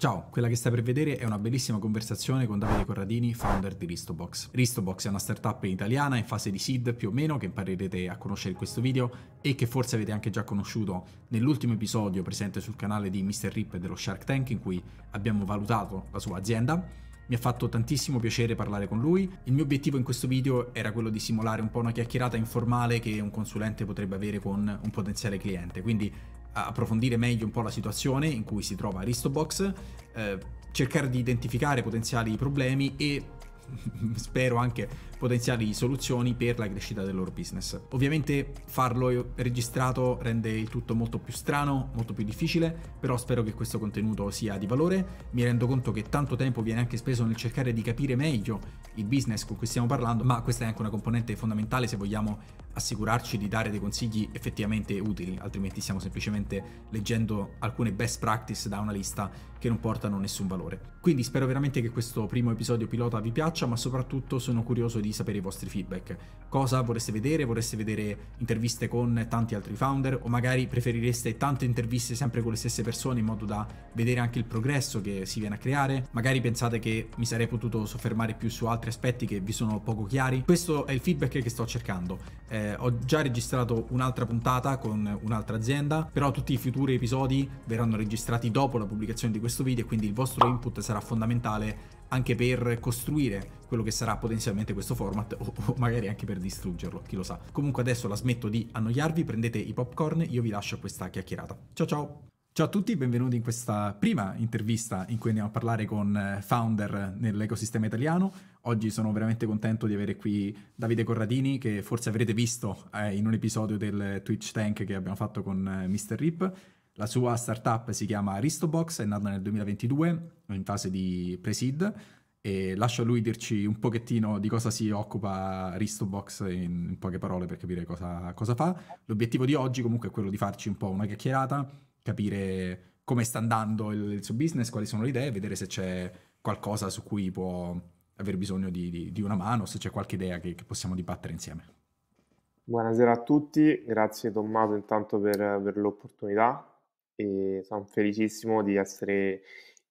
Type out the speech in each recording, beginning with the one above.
Ciao, quella che stai per vedere è una bellissima conversazione con Davide Corradini, founder di Ristobox. Ristobox è una startup italiana in fase di seed più o meno che imparerete a conoscere in questo video e che forse avete anche già conosciuto nell'ultimo episodio presente sul canale di Mr. Rip dello Shark Tank in cui abbiamo valutato la sua azienda. Mi ha fatto tantissimo piacere parlare con lui. Il mio obiettivo in questo video era quello di simulare un po' una chiacchierata informale che un consulente potrebbe avere con un potenziale cliente, quindi approfondire meglio un po' la situazione in cui si trova Aristobox, eh, cercare di identificare potenziali problemi e spero anche potenziali soluzioni per la crescita del loro business. Ovviamente farlo registrato rende il tutto molto più strano, molto più difficile, però spero che questo contenuto sia di valore. Mi rendo conto che tanto tempo viene anche speso nel cercare di capire meglio il business con cui stiamo parlando, ma questa è anche una componente fondamentale se vogliamo assicurarci di dare dei consigli effettivamente utili, altrimenti stiamo semplicemente leggendo alcune best practice da una lista che non portano nessun valore. Quindi spero veramente che questo primo episodio pilota vi piaccia, ma soprattutto sono curioso di di sapere i vostri feedback. Cosa vorreste vedere? Vorreste vedere interviste con tanti altri founder o magari preferireste tante interviste sempre con le stesse persone in modo da vedere anche il progresso che si viene a creare? Magari pensate che mi sarei potuto soffermare più su altri aspetti che vi sono poco chiari? Questo è il feedback che sto cercando. Eh, ho già registrato un'altra puntata con un'altra azienda, però tutti i futuri episodi verranno registrati dopo la pubblicazione di questo video e quindi il vostro input sarà fondamentale anche per costruire quello che sarà potenzialmente questo format o, o, magari anche per distruggerlo, chi lo sa. Comunque adesso la smetto di annoiarvi, prendete i popcorn, io vi lascio questa chiacchierata. Ciao ciao! Ciao a tutti, benvenuti in questa prima intervista in cui andiamo a parlare con eh, founder nell'ecosistema italiano. Oggi sono veramente contento di avere qui Davide Corradini, che forse avrete visto eh, in un episodio del Twitch Tank che abbiamo fatto con eh, Mr. Rip la sua startup si chiama Aristobox, è nata nel 2022 in fase di pre-seed e lascio a lui dirci un pochettino di cosa si occupa Aristobox in, in poche parole per capire cosa, cosa fa. L'obiettivo di oggi comunque è quello di farci un po' una chiacchierata, capire come sta andando il, il suo business, quali sono le idee, vedere se c'è qualcosa su cui può aver bisogno di, di, di una mano, se c'è qualche idea che, che possiamo dibattere insieme. Buonasera a tutti, grazie Tommaso intanto per, per l'opportunità e sono felicissimo di essere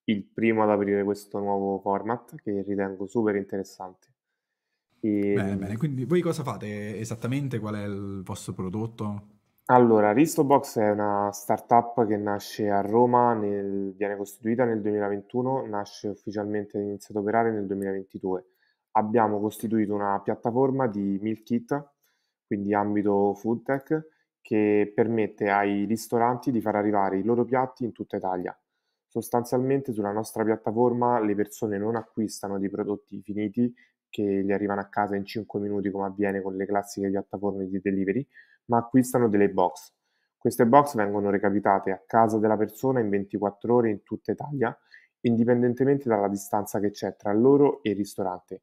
il primo ad aprire questo nuovo format che ritengo super interessante. E... Bene, ehm bene, quindi voi cosa fate esattamente? Qual è il vostro prodotto? Allora, Ristobox è una startup che nasce a Roma, nel... viene costituita nel 2021, nasce ufficialmente e inizia ad operare nel 2022. Abbiamo costituito una piattaforma di meal kit, quindi ambito food tech, che permette ai ristoranti di far arrivare i loro piatti in tutta Italia. Sostanzialmente sulla nostra piattaforma le persone non acquistano dei prodotti finiti che gli arrivano a casa in 5 minuti come avviene con le classiche piattaforme di delivery, ma acquistano delle box. Queste box vengono recapitate a casa della persona in 24 ore in tutta Italia, indipendentemente dalla distanza che c'è tra loro e il ristorante.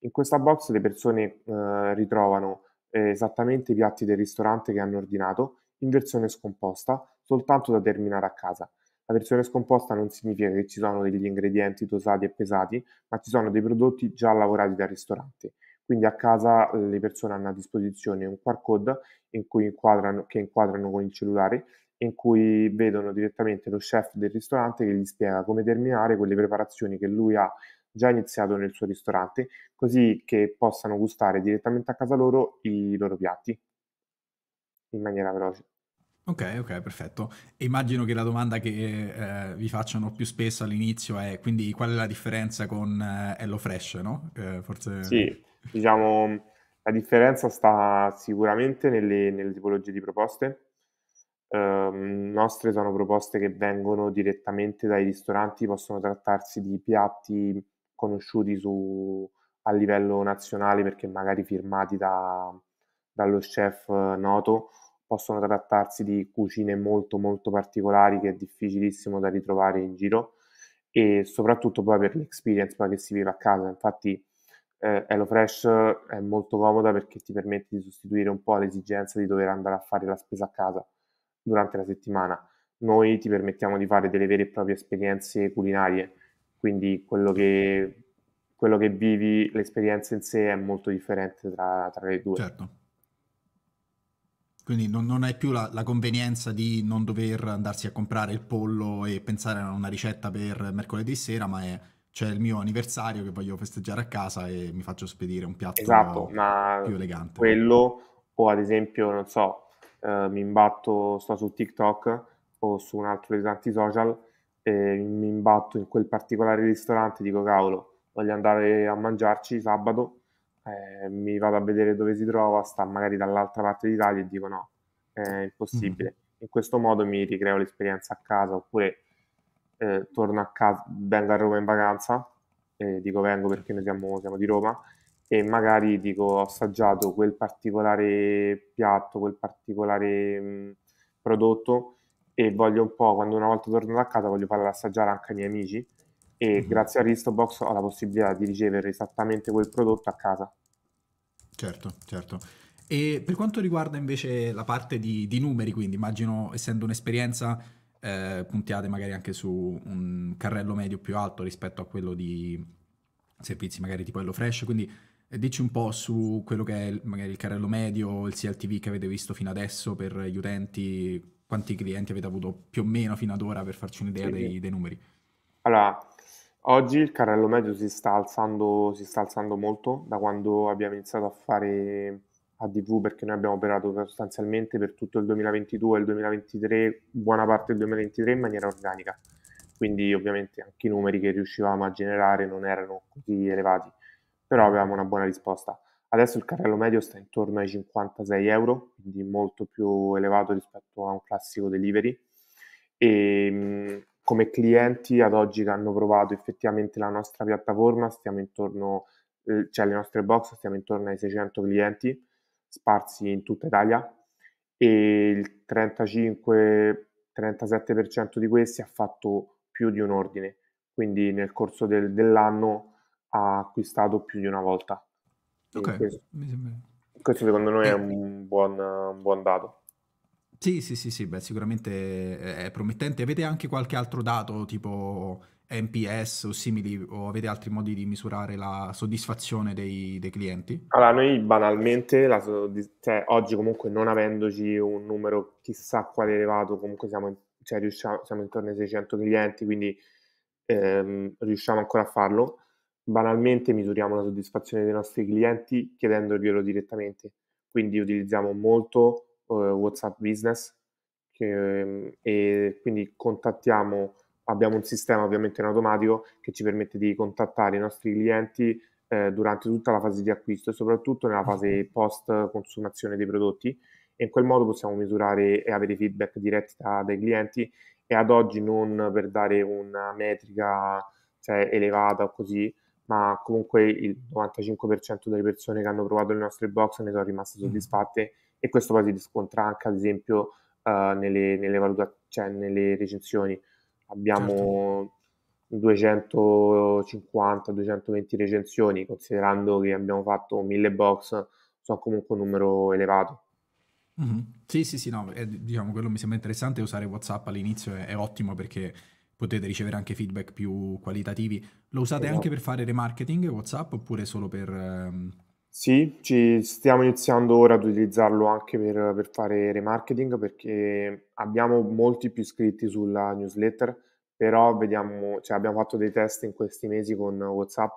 In questa box le persone eh, ritrovano eh, esattamente i piatti del ristorante che hanno ordinato in versione scomposta, soltanto da terminare a casa. La versione scomposta non significa che ci sono degli ingredienti dosati e pesati, ma ci sono dei prodotti già lavorati dal ristorante. Quindi a casa eh, le persone hanno a disposizione un QR code in inquadrano, che inquadrano con il cellulare, in cui vedono direttamente lo chef del ristorante che gli spiega come terminare quelle preparazioni che lui ha già iniziato nel suo ristorante, così che possano gustare direttamente a casa loro i loro piatti in maniera veloce. Ok, ok, perfetto. Immagino che la domanda che eh, vi facciano più spesso all'inizio è quindi qual è la differenza con eh, Fresh, no? Eh, forse... Sì, diciamo la differenza sta sicuramente nelle, nelle tipologie di proposte. Um, nostre sono proposte che vengono direttamente dai ristoranti, possono trattarsi di piatti conosciuti su, a livello nazionale perché magari firmati da, dallo chef eh, noto, possono trattarsi di cucine molto molto particolari che è difficilissimo da ritrovare in giro e soprattutto poi per l'experience poi che si vive a casa. Infatti eh, HelloFresh eh, è molto comoda perché ti permette di sostituire un po' l'esigenza di dover andare a fare la spesa a casa durante la settimana. Noi ti permettiamo di fare delle vere e proprie esperienze culinarie quindi quello che, quello che vivi, l'esperienza in sé è molto differente tra, tra le due. Certo. Quindi non, non hai più la, la, convenienza di non dover andarsi a comprare il pollo e pensare a una ricetta per mercoledì sera, ma è, c'è il mio anniversario che voglio festeggiare a casa e mi faccio spedire un piatto esatto, più elegante. Quello, o ad esempio, non so, eh, mi imbatto, sto su TikTok o su un altro dei tanti social e mi imbatto in quel particolare ristorante, e dico cavolo, voglio andare a mangiarci sabato, eh, mi vado a vedere dove si trova, sta magari dall'altra parte d'Italia e dico no, è impossibile. Mm-hmm. In questo modo mi ricreo l'esperienza a casa oppure eh, torno a casa, vengo a Roma in vacanza, eh, dico vengo perché noi siamo, siamo, di Roma e magari dico ho assaggiato quel particolare piatto, quel particolare mh, prodotto e voglio un po', quando una volta torno a casa, voglio farla assaggiare anche ai miei amici e mm-hmm. grazie all'Aristobox ho la possibilità di ricevere esattamente quel prodotto a casa. Certo, certo. E per quanto riguarda invece la parte di, di numeri, quindi immagino essendo un'esperienza eh, puntiate magari anche su un carrello medio più alto rispetto a quello di servizi magari tipo HelloFresh, quindi eh, dici un po' su quello che è magari il carrello medio, il CLTV che avete visto fino adesso per gli utenti, quanti clienti avete avuto più o meno fino ad ora per farci un'idea sì. dei, dei, numeri? Allora, oggi il carrello medio si sta, alzando, si sta alzando molto da quando abbiamo iniziato a fare ADV perché noi abbiamo operato sostanzialmente per tutto il 2022 e il 2023, buona parte del 2023 in maniera organica. Quindi ovviamente anche i numeri che riuscivamo a generare non erano così elevati, però avevamo una buona risposta. Adesso il carrello medio sta intorno ai 56 euro, quindi molto più elevato rispetto a un classico delivery. E ehm, come clienti ad oggi che hanno provato effettivamente la nostra piattaforma, stiamo intorno, eh, cioè le nostre box, stiamo intorno ai 600 clienti sparsi in tutta Italia e il 35-37% di questi ha fatto più di un ordine, quindi nel corso del, dell'anno ha acquistato più di una volta. Okay. Questo, questo, secondo noi è un buon, un buon dato. Sì, sì, sì, sì, beh, sicuramente è promettente. Avete anche qualche altro dato tipo NPS o simili o avete altri modi di misurare la soddisfazione dei, dei clienti? Allora, noi banalmente, soddisf- cioè, oggi comunque non avendoci un numero chissà quale elevato, comunque siamo, cioè, riusciamo, siamo intorno ai 600 clienti, quindi ehm, riusciamo ancora a farlo. Banalmente misuriamo la soddisfazione dei nostri clienti chiedendoglielo direttamente, quindi utilizziamo molto eh, WhatsApp Business che, mm, e quindi contattiamo, abbiamo un sistema ovviamente in automatico che ci permette di contattare i nostri clienti eh, durante tutta la fase di acquisto e soprattutto nella fase post consumazione dei prodotti e in quel modo possiamo misurare e avere feedback diretti da, dai clienti e ad oggi non per dare una metrica cioè, elevata o così, ma comunque il 95% delle persone che hanno provato le nostre box ne sono rimaste mm. soddisfatte mm. e questo poi si riscontra anche ad esempio uh, nelle, nelle, valuta- cioè, nelle recensioni. Abbiamo certo. 250-220 recensioni, considerando che abbiamo fatto 1000 box, sono comunque un numero elevato. Mm-hmm. Sì, sì, sì, no, eh, diciamo quello mi sembra interessante usare WhatsApp all'inizio è, è ottimo perché potete ricevere anche feedback più qualitativi. Lo usate esatto. anche per fare remarketing WhatsApp oppure solo per... Um... Sì, ci stiamo iniziando ora ad utilizzarlo anche per, per, fare remarketing perché abbiamo molti più iscritti sulla newsletter, però vediamo, cioè abbiamo fatto dei test in questi mesi con WhatsApp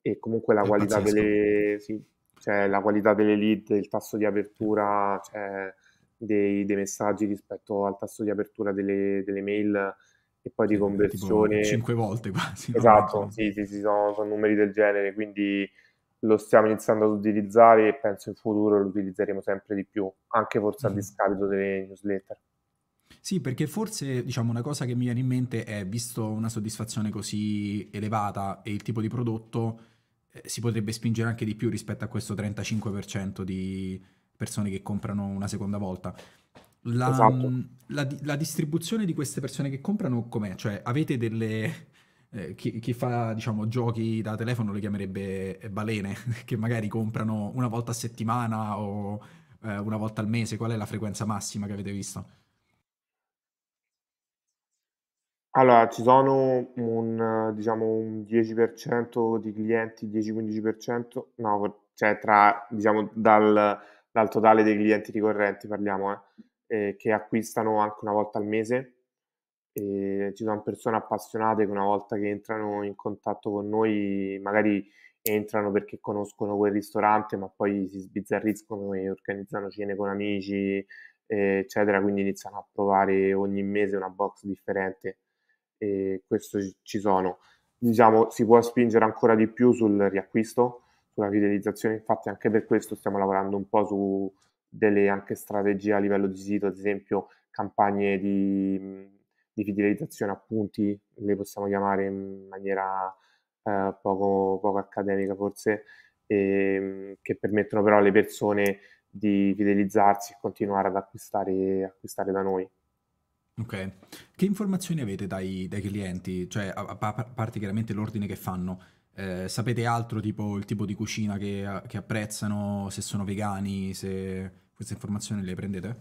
e comunque la, qualità delle, sì, cioè la qualità delle, lead, il tasso di apertura cioè dei, dei, messaggi rispetto al tasso di apertura delle, delle mail e poi di conversione... 5 volte quasi. Esatto, sì, sì, sì sono, sono, numeri del genere, quindi lo stiamo iniziando ad utilizzare e penso in futuro lo utilizzeremo sempre di più, anche forse mm. a discapito delle newsletter. Sì, perché forse diciamo una cosa che mi viene in mente è, visto una soddisfazione così elevata e il tipo di prodotto, eh, si potrebbe spingere anche di più rispetto a questo 35% di persone che comprano una seconda volta. La, esatto. Mm, la, la, distribuzione di queste persone che comprano com'è? Cioè avete delle... Eh, chi, chi, fa diciamo, giochi da telefono le chiamerebbe eh, balene, che magari comprano una volta a settimana o eh, una volta al mese. Qual è la frequenza massima che avete visto? Allora, ci sono un, diciamo, un 10% di clienti, 10-15%, no, cioè tra, diciamo, dal, dal, totale dei clienti ricorrenti parliamo, eh, eh, che acquistano anche una volta al mese. E ci sono persone appassionate che una volta che entrano in contatto con noi, magari entrano perché conoscono quel ristorante, ma poi si sbizzarriscono e organizzano cene con amici, eccetera. Quindi iniziano a provare ogni mese una box differente. E questo ci sono. Diciamo, si può spingere ancora di più sul riacquisto, sulla fidelizzazione. Infatti, anche per questo stiamo lavorando un po' su delle anche strategie a livello di sito, ad esempio campagne di, di fidelizzazione a punti, le possiamo chiamare in maniera eh, poco, poco, accademica forse, e, ehm, che permettono però alle persone di fidelizzarsi e continuare ad acquistare, acquistare da noi. Ok, che informazioni avete dai, dai clienti? Cioè, a, a parte chiaramente l'ordine che fanno, eh, sapete altro tipo il tipo di cucina che, che apprezzano, se sono vegani, se queste informazioni le prendete?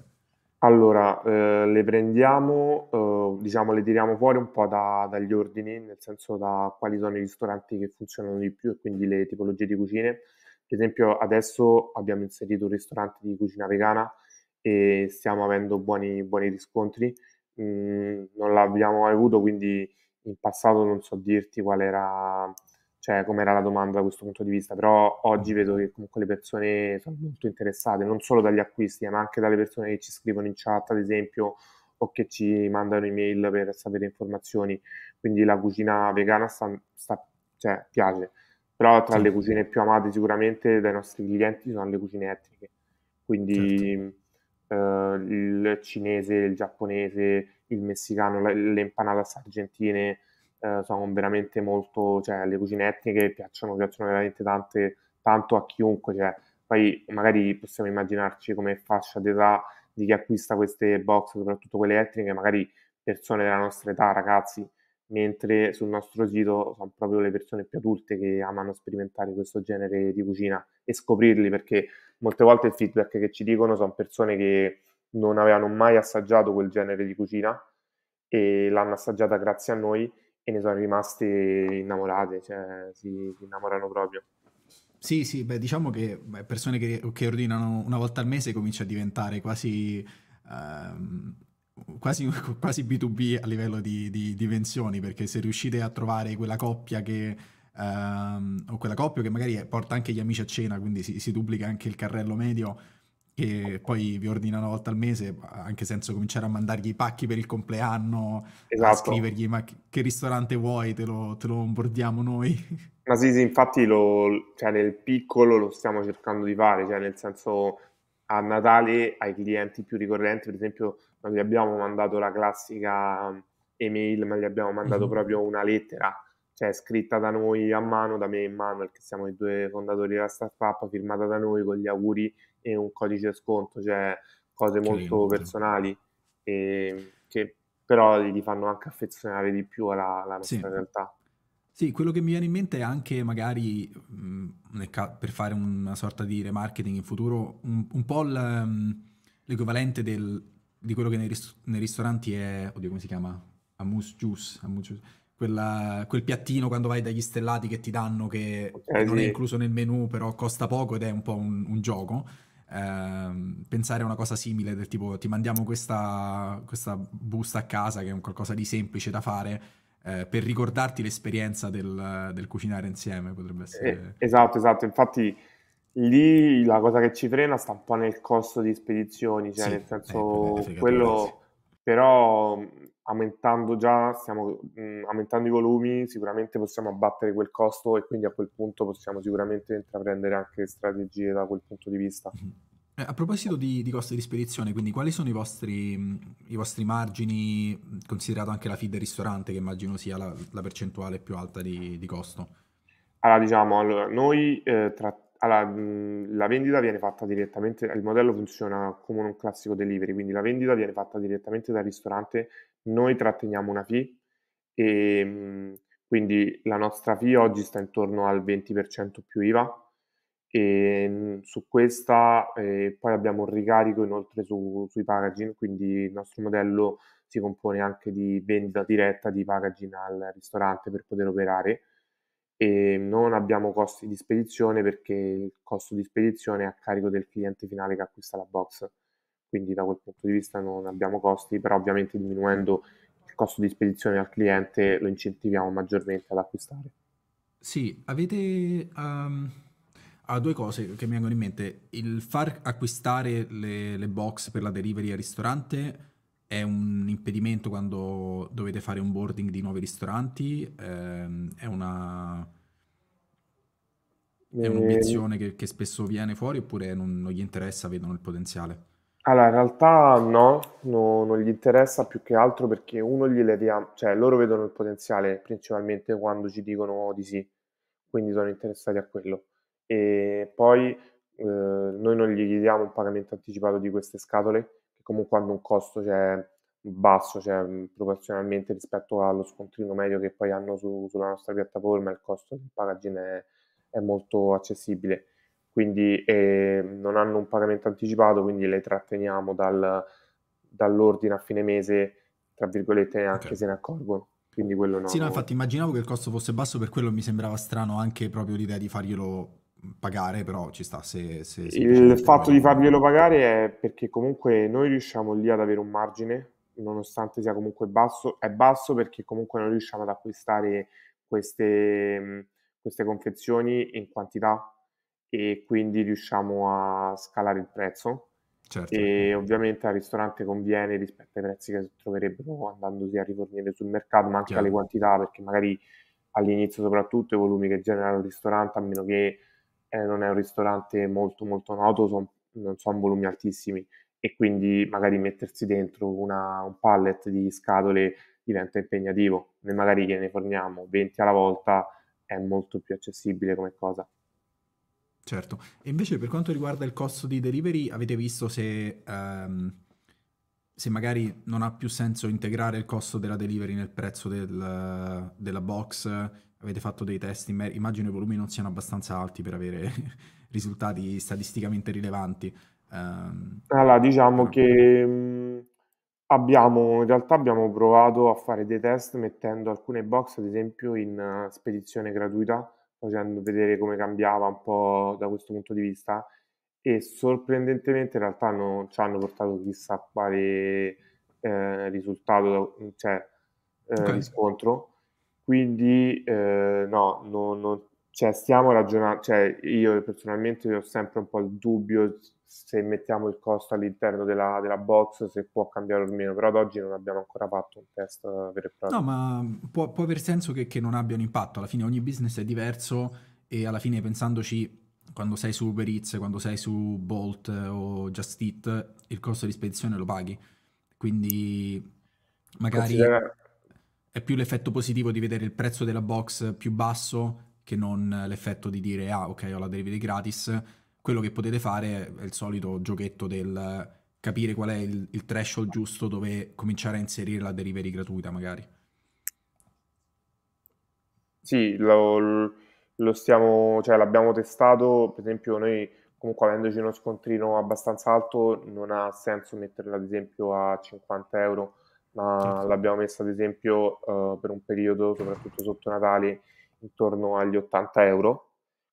Allora, eh, le prendiamo, eh, diciamo, le tiriamo fuori un po' da, dagli ordini, nel senso da quali sono i ristoranti che funzionano di più e quindi le tipologie di cucine. Per esempio, adesso abbiamo inserito un ristorante di cucina vegana e stiamo avendo buoni, buoni riscontri. Mm, non l'abbiamo mai avuto, quindi in passato non so dirti qual era cioè come era la domanda da questo punto di vista, però oggi vedo che comunque le persone sono molto interessate, non solo dagli acquisti, eh, ma anche dalle persone che ci scrivono in chat, ad esempio, o che ci mandano email per sapere informazioni. Quindi la cucina vegana sta, sta, cioè, piace, però tra sì. le cucine più amate sicuramente dai nostri clienti sono le cucine etniche, quindi certo. eh, il cinese, il giapponese, il messicano, le, le impanadas argentine eh, sono veramente molto, cioè le cucine etniche piacciono, piacciono veramente tante, tanto a chiunque, cioè, poi magari possiamo immaginarci come fascia d'età di chi acquista queste box, soprattutto quelle etniche, magari persone della nostra età, ragazzi, mentre sul nostro sito sono proprio le persone più adulte che amano sperimentare questo genere di cucina e scoprirli perché molte volte il feedback che ci dicono sono persone che non avevano mai assaggiato quel genere di cucina e l'hanno assaggiata grazie a noi e ne sono rimasti innamorati, cioè si, si innamorano proprio. Sì, sì, beh, diciamo che beh, persone che, che, ordinano una volta al mese comincia a diventare quasi, ehm, quasi, quasi B2B a livello di, di dimensioni, perché se riuscite a trovare quella coppia che... Ehm, o quella coppia che magari porta anche gli amici a cena, quindi si, si duplica anche il carrello medio, che poi vi ordina una volta al mese, anche senza cominciare a mandargli i pacchi per il compleanno, esatto. a scrivergli ma che ristorante vuoi, te lo, te lo onboardiamo noi. Ma sì, sì, infatti lo, cioè nel piccolo lo stiamo cercando di fare, cioè nel senso a Natale ai clienti più ricorrenti, per esempio, non gli abbiamo mandato la classica um, email, ma gli abbiamo mandato mm-hmm. proprio una lettera, cioè scritta da noi a mano, da me e Manuel, che siamo i due fondatori della startup, firmata da noi con gli auguri e un codice sconto, cioè cose molto personali e, ehm, che però li fanno anche affezionare di più alla, alla nostra sì. realtà. Sì, quello che mi viene in mente è anche magari, mh, ca- per fare una sorta di remarketing in futuro, un, un po' l'equivalente del, di quello che nei, rist- nei, ristoranti è, oddio come si chiama? Amuse juice, amuse juice. Quella, quel piattino quando vai dagli stellati che ti danno che, okay, eh, non sì. è incluso nel menu però costa poco ed è un po' un, un gioco ehm, pensare a una cosa simile del tipo ti mandiamo questa, questa busta a casa che è un qualcosa di semplice da fare eh, per ricordarti l'esperienza del, del, cucinare insieme potrebbe eh, essere... Eh, esatto, esatto, infatti lì la cosa che ci frena sta un po' nel costo di spedizioni, cioè sì, nel eh, senso quello però aumentando già, stiamo mh, mm, aumentando i volumi, sicuramente possiamo abbattere quel costo e quindi a quel punto possiamo sicuramente intraprendere anche strategie da quel punto di vista. Eh, a proposito di, di, costi di spedizione, quindi quali sono i vostri, mm, i vostri, margini, mm, considerato anche la feed del ristorante, che immagino sia la, la percentuale più alta di, di costo? Allora, diciamo, allora, noi eh, tra allora, mhmm, la vendita viene fatta direttamente, il modello funziona come un classico delivery, quindi la vendita viene fatta direttamente dal ristorante, noi tratteniamo una fee e mhmm, quindi la nostra fee oggi sta intorno al 20% più IVA e mhmm, su questa eh, poi abbiamo un ricarico inoltre su, sui packaging, quindi il nostro modello si compone anche di vendita diretta di packaging al ristorante per poter operare e non abbiamo costi di spedizione perché il costo di spedizione è a carico del cliente finale che acquista la box. Quindi da quel punto di vista non abbiamo costi, però ovviamente diminuendo il costo di spedizione al cliente lo incentiviamo maggiormente ad acquistare. Sì, avete... Um due cose che mi vengono in mente. Il far acquistare le, le, box per la delivery al ristorante è un impedimento quando dovete fare un boarding di nuovi ristoranti? Ehm, è una... È eh, un'obiezione che, che, spesso viene fuori oppure non, non, gli interessa, vedono il potenziale? Allora, in realtà no, no, non gli interessa più che altro perché uno gli leviamo, cioè loro vedono il potenziale principalmente quando ci dicono di sì, quindi sono interessati a quello. E poi eh, noi non gli chiediamo un pagamento anticipato di queste scatole comunque hanno un costo cioè, basso, cioè, mm, proporzionalmente rispetto allo scontrino medio che poi hanno su, sulla nostra piattaforma, il costo del packaging è, è molto accessibile. Quindi eh, non hanno un pagamento anticipato, quindi le tratteniamo dal, dall'ordine a fine mese, tra virgolette, anche okay. se ne accorgono. Quindi quello no. Sì, no, infatti immaginavo che il costo fosse basso, per quello mi sembrava strano anche proprio l'idea di farglielo pagare, però ci sta. Se, se, se il fatto di farglielo pagare è perché comunque noi riusciamo lì ad avere un margine, nonostante sia comunque basso, è basso perché comunque non riusciamo ad acquistare queste, mm, queste confezioni in quantità e quindi riusciamo a scalare il prezzo. Certo. E ovviamente al ristorante conviene rispetto ai prezzi che troverebbero andandosi a rifornire sul mercato, ma anche Chiaro. alle quantità, perché magari all'inizio soprattutto i volumi che genera il ristorante, a meno che eh, non è un ristorante molto molto noto, son, non sono volumi altissimi e quindi magari mettersi dentro una, un pallet di scatole diventa impegnativo. Noi magari che ne forniamo 20 alla volta è molto più accessibile come cosa. Certo, e invece per quanto riguarda il costo di delivery avete visto se... Um se magari non ha più senso integrare il costo della delivery nel prezzo del, della box avete fatto dei test, immagino i volumi non siano abbastanza alti per avere risultati statisticamente rilevanti. Um, allora, diciamo però... che mm, abbiamo, in realtà abbiamo provato a fare dei test mettendo alcune box, ad esempio, in eh, spedizione gratuita, facendo vedere come cambiava un po' da questo punto di vista e sorprendentemente in realtà non ci hanno portato chissà quale eh, risultato, cioè eh, okay. riscontro quindi eh, no, non, non, cioè, stiamo ragionando, cioè, io personalmente ho sempre un po' il dubbio se mettiamo il costo all'interno della, della box, se può cambiare o meno, però ad oggi non abbiamo ancora fatto un test vero e proprio. No, ma può, può aver senso che, che non abbia un impatto, alla fine ogni business è diverso e alla fine pensandoci quando sei su Uber Eats, quando sei su Bolt o Just Eat, il costo di spedizione lo paghi. Quindi magari... Considera, è più l'effetto positivo di vedere il prezzo della box più basso che non l'effetto di dire ah ok ho la derivative gratis. Quello che potete fare è il solito giochetto del capire qual è il, il threshold giusto dove cominciare a inserire la delivery gratuita magari. Sì, lo, lo stiamo, cioè l'abbiamo testato, per esempio noi comunque avendoci uno scontrino abbastanza alto non ha senso metterlo ad esempio a 50 euro ma l'abbiamo messa ad esempio uh, per un periodo, soprattutto sotto Natale, intorno agli 80 euro,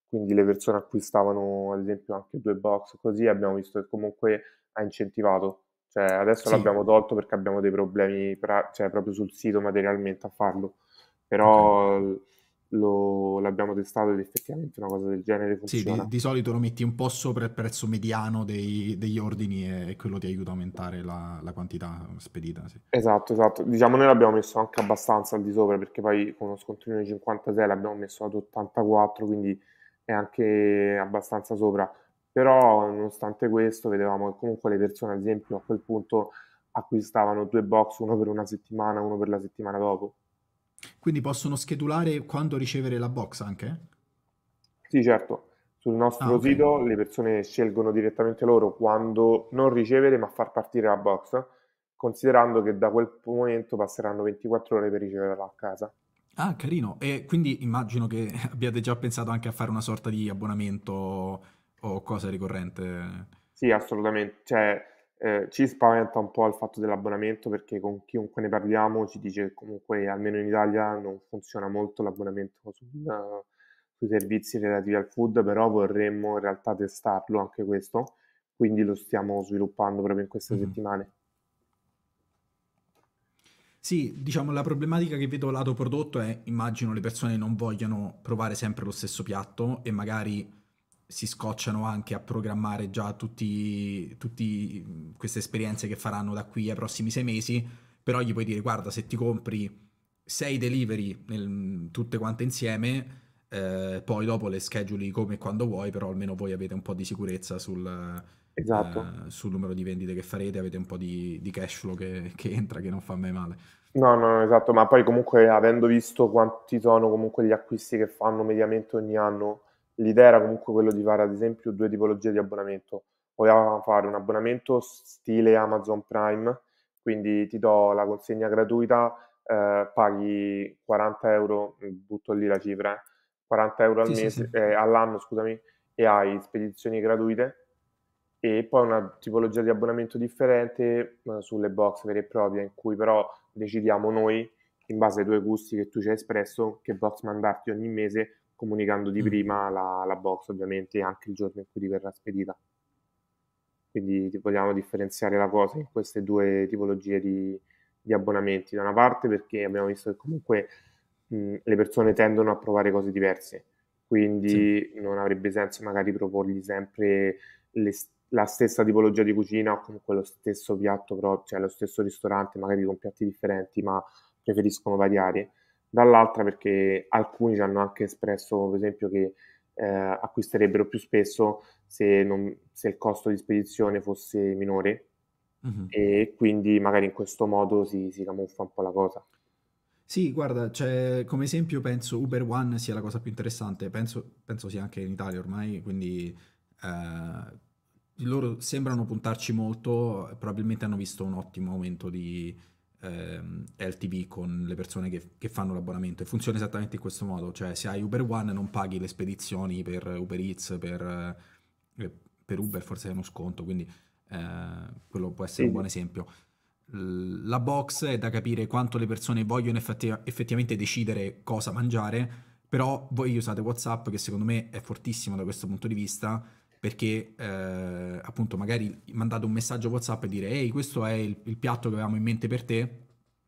quindi le persone acquistavano ad esempio anche due box così abbiamo visto che comunque ha incentivato. Cioè, adesso sì. l'abbiamo tolto perché abbiamo dei problemi pra- cioè, proprio sul sito materialmente a farlo, però... Okay lo, l'abbiamo testato ed effettivamente una cosa del genere funziona. Sì, di, di solito lo metti un po' sopra il prezzo mediano dei, degli ordini e, e, quello ti aiuta a aumentare la, la quantità spedita. Sì. Esatto, esatto. Diciamo noi l'abbiamo messo anche abbastanza al di sopra perché poi con uno scontrino di 56 l'abbiamo messo ad 84, quindi è anche abbastanza sopra. Però nonostante questo vedevamo che comunque le persone ad esempio a quel punto acquistavano due box, uno per una settimana, uno per la settimana dopo quindi possono schedulare quando ricevere la box anche? Sì, certo. Sul nostro ah, okay. sito le persone scelgono direttamente loro quando non ricevere ma far partire la box, considerando che da quel momento passeranno 24 ore per riceverla a casa. Ah, carino. E quindi immagino che abbiate già pensato anche a fare una sorta di abbonamento o cosa ricorrente. Sì, assolutamente. Cioè, eh, ci spaventa un po' il fatto dell'abbonamento perché con chiunque ne parliamo ci dice che comunque almeno in Italia non funziona molto l'abbonamento sul, sui servizi relativi al food, però vorremmo in realtà testarlo anche questo, quindi lo stiamo sviluppando proprio in queste mm. settimane. Sì, diciamo la problematica che vedo lato prodotto è immagino le persone non vogliano provare sempre lo stesso piatto e magari si scocciano anche a programmare già tutti mm, queste esperienze che faranno da qui ai prossimi sei mesi, però gli puoi dire guarda se ti compri sei delivery nel, mm, tutte quante insieme, eh, poi dopo le scheduli come e quando vuoi, però almeno voi avete un po' di sicurezza sul, esatto. eh, sul numero di vendite che farete, avete un po' di, di cash flow che, che entra, che non fa mai male. No, no, esatto, ma poi comunque avendo visto quanti sono comunque gli acquisti che fanno mediamente ogni anno, l'idea era comunque quello di fare ad esempio due tipologie di abbonamento. Volevamo fare un abbonamento stile Amazon Prime, quindi ti do la consegna gratuita, eh, paghi 40 euro, mm, butto lì la cifra, eh, 40 euro al sì, mese, sì, sì. Eh, all'anno scusami, e hai spedizioni gratuite e poi una tipologia di abbonamento differente sulle box vere e proprie in cui però decidiamo noi in base ai tuoi gusti che tu ci hai espresso che box mandarti ogni mese comunicando di mm. prima la, la box ovviamente anche il giorno in cui ti verrà spedita. Quindi vogliamo differenziare la cosa in queste due tipologie di, di abbonamenti. Da una parte perché abbiamo visto che comunque mh, mm, le persone tendono a provare cose diverse, quindi sì. non avrebbe senso magari proporgli sempre le, la stessa tipologia di cucina o comunque lo stesso piatto, però, cioè lo stesso ristorante, magari con piatti differenti, ma preferiscono variare dall'altra perché alcuni ci hanno anche espresso, per esempio, che eh, acquisterebbero più spesso se, non, se, il costo di spedizione fosse minore uh-huh. e quindi magari in questo modo si, si camuffa un po' la cosa. Sì, guarda, cioè, come esempio penso Uber One sia la cosa più interessante, penso, penso sia anche in Italia ormai, quindi eh, loro sembrano puntarci molto, probabilmente hanno visto un ottimo aumento di, ehm, LTV con le persone che, che, fanno l'abbonamento e funziona esattamente in questo modo, cioè se hai Uber One non paghi le spedizioni per Uber Eats, per, eh, per Uber forse è uno sconto, quindi eh, quello può essere sì. un buon esempio. La box è da capire quanto le persone vogliono effetti- effettivamente decidere cosa mangiare, però voi usate WhatsApp che secondo me è fortissimo da questo punto di vista perché eh, appunto magari mandate un messaggio WhatsApp e dire ehi questo è il, il piatto che avevamo in mente per te,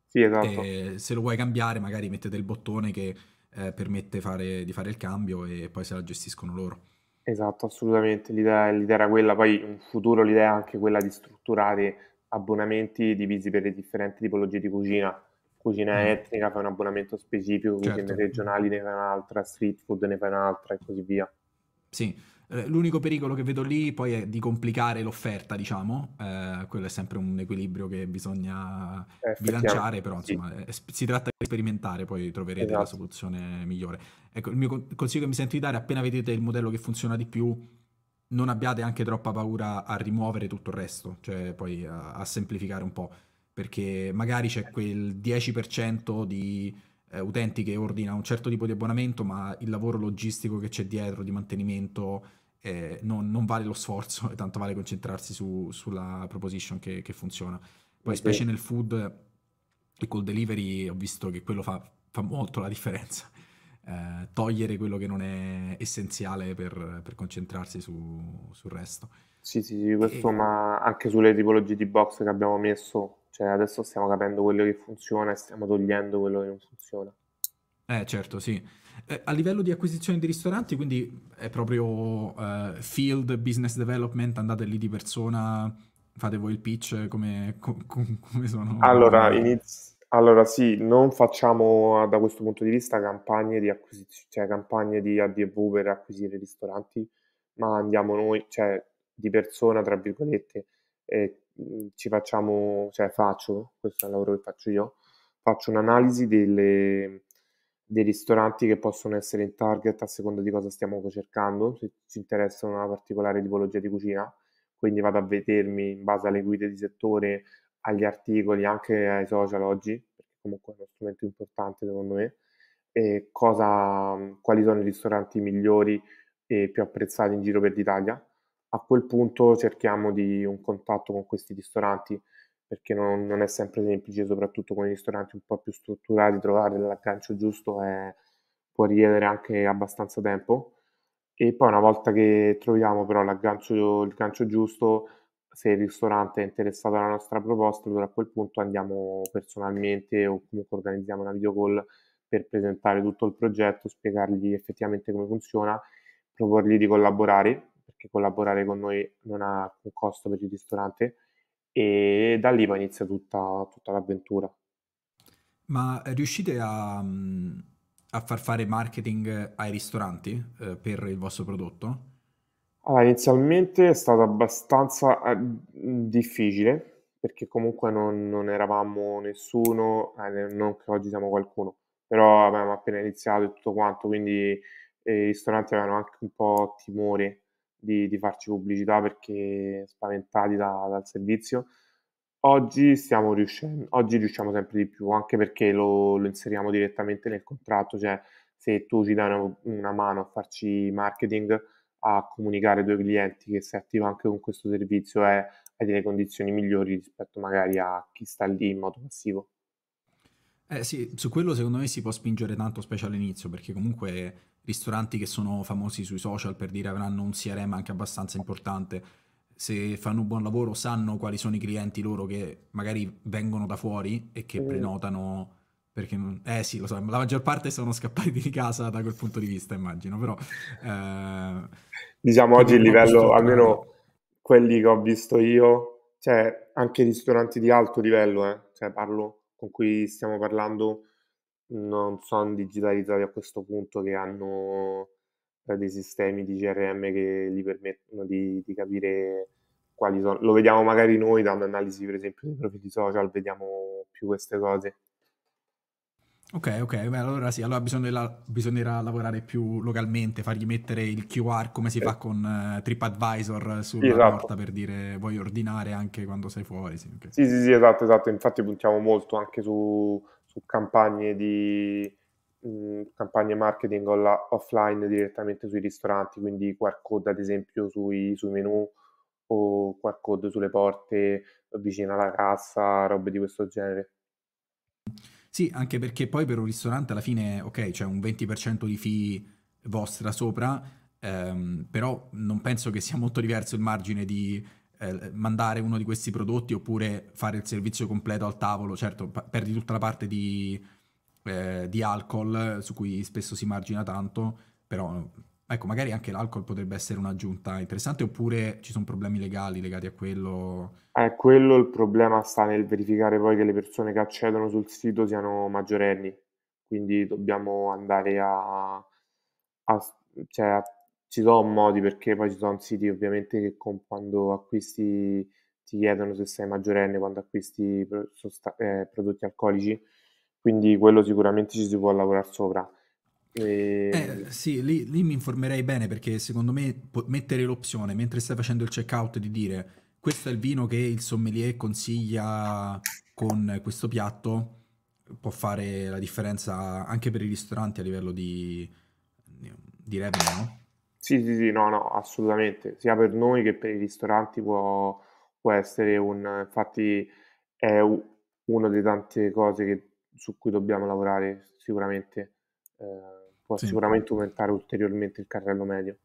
sì, esatto. e se lo vuoi cambiare magari mettete il bottone che eh, permette fare, di fare il cambio e poi se la gestiscono loro. Esatto, assolutamente, l'idea, l'idea era quella, poi in futuro l'idea è anche quella di strutturare abbonamenti divisi per le differenti tipologie di cucina, cucina mm. etnica fai un abbonamento specifico, certo. cucine regionali ne fai un'altra, street food ne fai un'altra e così via. Sì, eh, l'unico pericolo che vedo lì poi è di complicare l'offerta, diciamo, eh, quello è sempre un equilibrio che bisogna eh, bilanciare, però insomma eh, si tratta di sperimentare, poi troverete esatto. la soluzione migliore. Ecco, il mio consiglio che mi sento di dare, appena vedete il modello che funziona di più, non abbiate anche troppa paura a rimuovere tutto il resto, cioè poi a, a semplificare un po', perché magari c'è quel 10% di eh, utenti che ordina un certo tipo di abbonamento, ma il lavoro logistico che c'è dietro di mantenimento eh, non, non, vale lo sforzo e tanto vale concentrarsi su, sulla proposition che, che funziona. Poi sì. specie nel food e eh, col delivery ho visto che quello fa, fa molto la differenza. Eh, togliere quello che non è essenziale per, per concentrarsi su, sul resto. Sì, sì, sì questo e... ma anche sulle tipologie di box che abbiamo messo, cioè adesso stiamo capendo quello che funziona e stiamo togliendo quello che non funziona. Eh certo, sì. Eh, a livello di acquisizione di ristoranti, quindi è proprio eh, field business development, andate lì di persona, fate voi il pitch, eh, come, com, come sono? Allora, iniz- allora, sì, non facciamo ah, da questo punto di vista campagne di, acquisiz- cioè, campagne di ADV per acquisire ristoranti, ma andiamo noi, cioè di persona, tra virgolette, e mm, ci facciamo, cioè faccio, questo è il lavoro che faccio io, faccio un'analisi delle, dei ristoranti che possono essere in target a seconda di cosa stiamo cercando, se ci interessa una particolare tipologia di cucina, quindi vado a vedermi in base alle guide di settore, agli articoli, anche ai social oggi, perché comunque è uno strumento importante secondo me, e cosa, quali sono i ristoranti migliori e più apprezzati in giro per l'Italia. A quel punto cerchiamo di un contatto con questi ristoranti perché non, non, è sempre semplice, soprattutto con i ristoranti un po' più strutturati, trovare l'aggancio giusto è, può richiedere anche abbastanza tempo. E poi una volta che troviamo però l'aggancio, l'aggancio giusto, se il ristorante è interessato alla nostra proposta, allora a quel punto andiamo personalmente o comunque organizziamo una video call per presentare tutto il progetto, spiegargli effettivamente come funziona, proporgli di collaborare, perché collaborare con noi non ha un costo per il ristorante, e da lì va inizia tutta, tutta l'avventura. Ma riuscite a, a, far fare marketing ai ristoranti eh, per il vostro prodotto? Allora, inizialmente è stato abbastanza eh, difficile perché comunque non, non eravamo nessuno, eh, non che oggi siamo qualcuno, però avevamo appena iniziato e tutto quanto, quindi eh, i ristoranti avevano anche un po' timore di, di farci pubblicità perché spaventati da, dal servizio. Oggi stiamo riuscendo, oggi riusciamo sempre di più, anche perché lo, lo inseriamo direttamente nel contratto, cioè se tu ci dai una, una mano a farci marketing, a comunicare ai tuoi clienti che sei attivo anche con questo servizio e eh, hai delle condizioni migliori rispetto magari a chi sta lì in modo passivo. Eh sì, su quello secondo me si può spingere tanto, specie all'inizio, perché comunque ristoranti che sono famosi sui social per dire avranno un CRM anche abbastanza importante, se fanno un buon lavoro sanno quali sono i clienti loro che magari vengono da fuori e che mm. prenotano perché eh sì lo so, la maggior parte sono scappati di casa da quel punto di vista immagino, però eh... diciamo oggi il livello almeno quelli che ho visto io, cioè anche ristoranti di alto livello, eh, cioè parlo con cui stiamo parlando non sono digitalizzati a questo punto che hanno eh, dei sistemi di CRM che gli permettono di, di capire quali sono. Lo vediamo magari noi da un'analisi, per esempio, dei profili social, vediamo più queste cose. Ok, ok, beh, allora sì, allora bisognerà, bisognerà, lavorare più localmente, fargli mettere il QR come si eh. fa con uh, TripAdvisor sulla esatto. porta per dire vuoi ordinare anche quando sei fuori. Sì, okay. sì, sì, sì, esatto, esatto, infatti puntiamo molto anche su, su campagne di mh, mm, campagne marketing offline direttamente sui ristoranti, quindi QR code ad esempio sui, sui menu o QR code sulle porte vicino alla cassa, robe di questo genere. Sì, anche perché poi per un ristorante alla fine, ok, c'è un 20% di fee vostra sopra, ehm, però non penso che sia molto diverso il margine di eh, mandare uno di questi prodotti oppure fare il servizio completo al tavolo, certo pa- perdi tutta la parte di, eh, di, alcol eh, su cui spesso si margina tanto, però ecco magari anche l'alcol potrebbe essere un'aggiunta interessante oppure ci sono problemi legali legati a quello? Eh, quello il problema sta nel verificare poi che le persone che accedono sul sito siano maggiorenni, quindi dobbiamo andare a, a, cioè, a ci sono modi perché poi ci sono siti ovviamente che con, quando acquisti ti chiedono se sei maggiorenne quando acquisti pro, sosta, eh, prodotti alcolici, quindi quello sicuramente ci si può lavorare sopra. E... Eh, ehm sì, lì, lì, mi informerei bene perché secondo me mettere l'opzione mentre stai facendo il checkout di dire questo è il vino che il sommelier consiglia con questo piatto può fare la differenza anche per i ristoranti a livello di, di revenue, no? Sì, sì, sì, no, no, assolutamente, sia per noi che per i ristoranti può, può essere un, infatti è una delle tante cose che- su cui dobbiamo lavorare sicuramente, eh, può Sì. sicuramente aumentare ulteriormente il carrello medio.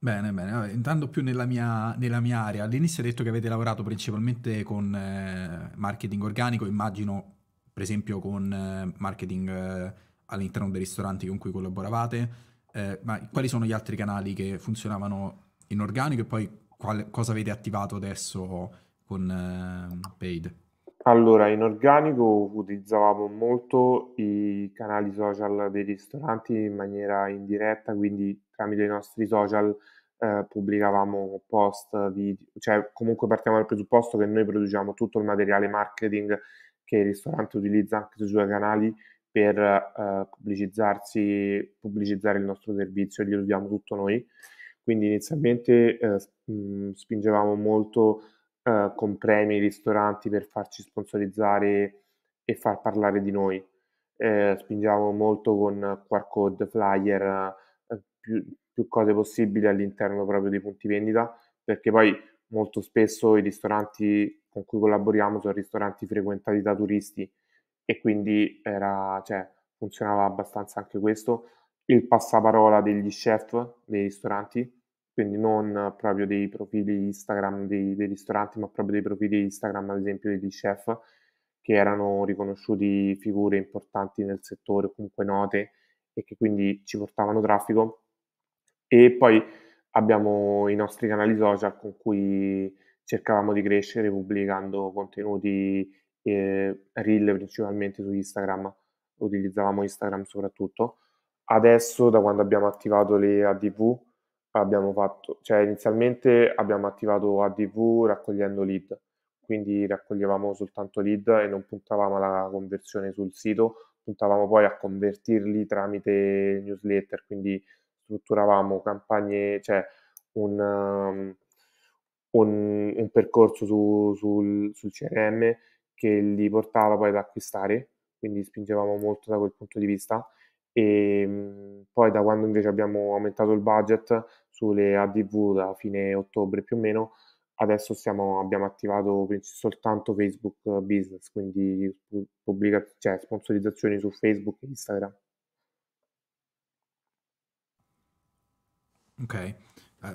Bene, bene. Vabbè, entrando più nella mia, nella mia area, all'inizio hai detto che avete lavorato principalmente con eh, marketing organico, immagino per esempio con eh, marketing eh, all'interno dei ristoranti con cui collaboravate eh, ma quali sono gli altri canali che funzionavano in organico e poi qual- cosa avete attivato adesso con eh, Paid? Allora, in organico utilizzavamo molto i canali social dei ristoranti in maniera indiretta, quindi tramite i nostri social eh, pubblicavamo post, video, cioè comunque partiamo dal presupposto che noi produciamo tutto il materiale marketing che il ristorante utilizza anche sui suoi canali, per eh, pubblicizzarsi, pubblicizzare il nostro servizio, glielo diamo tutto noi. Quindi inizialmente eh, mm, spingevamo molto eh, con premi i ristoranti per farci sponsorizzare e far parlare di noi. Eh, spingevamo molto con QR code, flyer, eh, più, più cose possibili all'interno proprio dei punti vendita, perché poi molto spesso i ristoranti con cui collaboriamo sono ristoranti frequentati da turisti e quindi era, cioè, funzionava abbastanza anche questo. Il passaparola degli chef dei ristoranti, quindi non proprio dei profili Instagram dei, dei ristoranti, ma proprio dei profili Instagram, ad esempio, degli chef, che erano riconosciuti figure importanti nel settore, comunque note, e che quindi ci portavano traffico. E poi abbiamo i nostri canali social con cui cercavamo di crescere pubblicando contenuti eh, reel principalmente su Instagram, utilizzavamo Instagram soprattutto. Adesso, da quando abbiamo attivato le ADV, abbiamo fatto, cioè inizialmente abbiamo attivato ADV raccogliendo lead, quindi raccoglievamo soltanto lead e non puntavamo alla conversione sul sito, puntavamo poi a convertirli tramite newsletter, quindi strutturavamo campagne, cioè un, um, un, un percorso su, sul, sul CRM che li portava poi ad acquistare, quindi spingevamo molto da quel punto di vista. E ehm, poi da quando invece abbiamo aumentato il budget sulle ADV da fine ottobre più o meno, adesso siamo, abbiamo attivato soltanto Facebook Business, quindi pubblica, cioè, sponsorizzazioni su Facebook e Instagram. Ok, eh,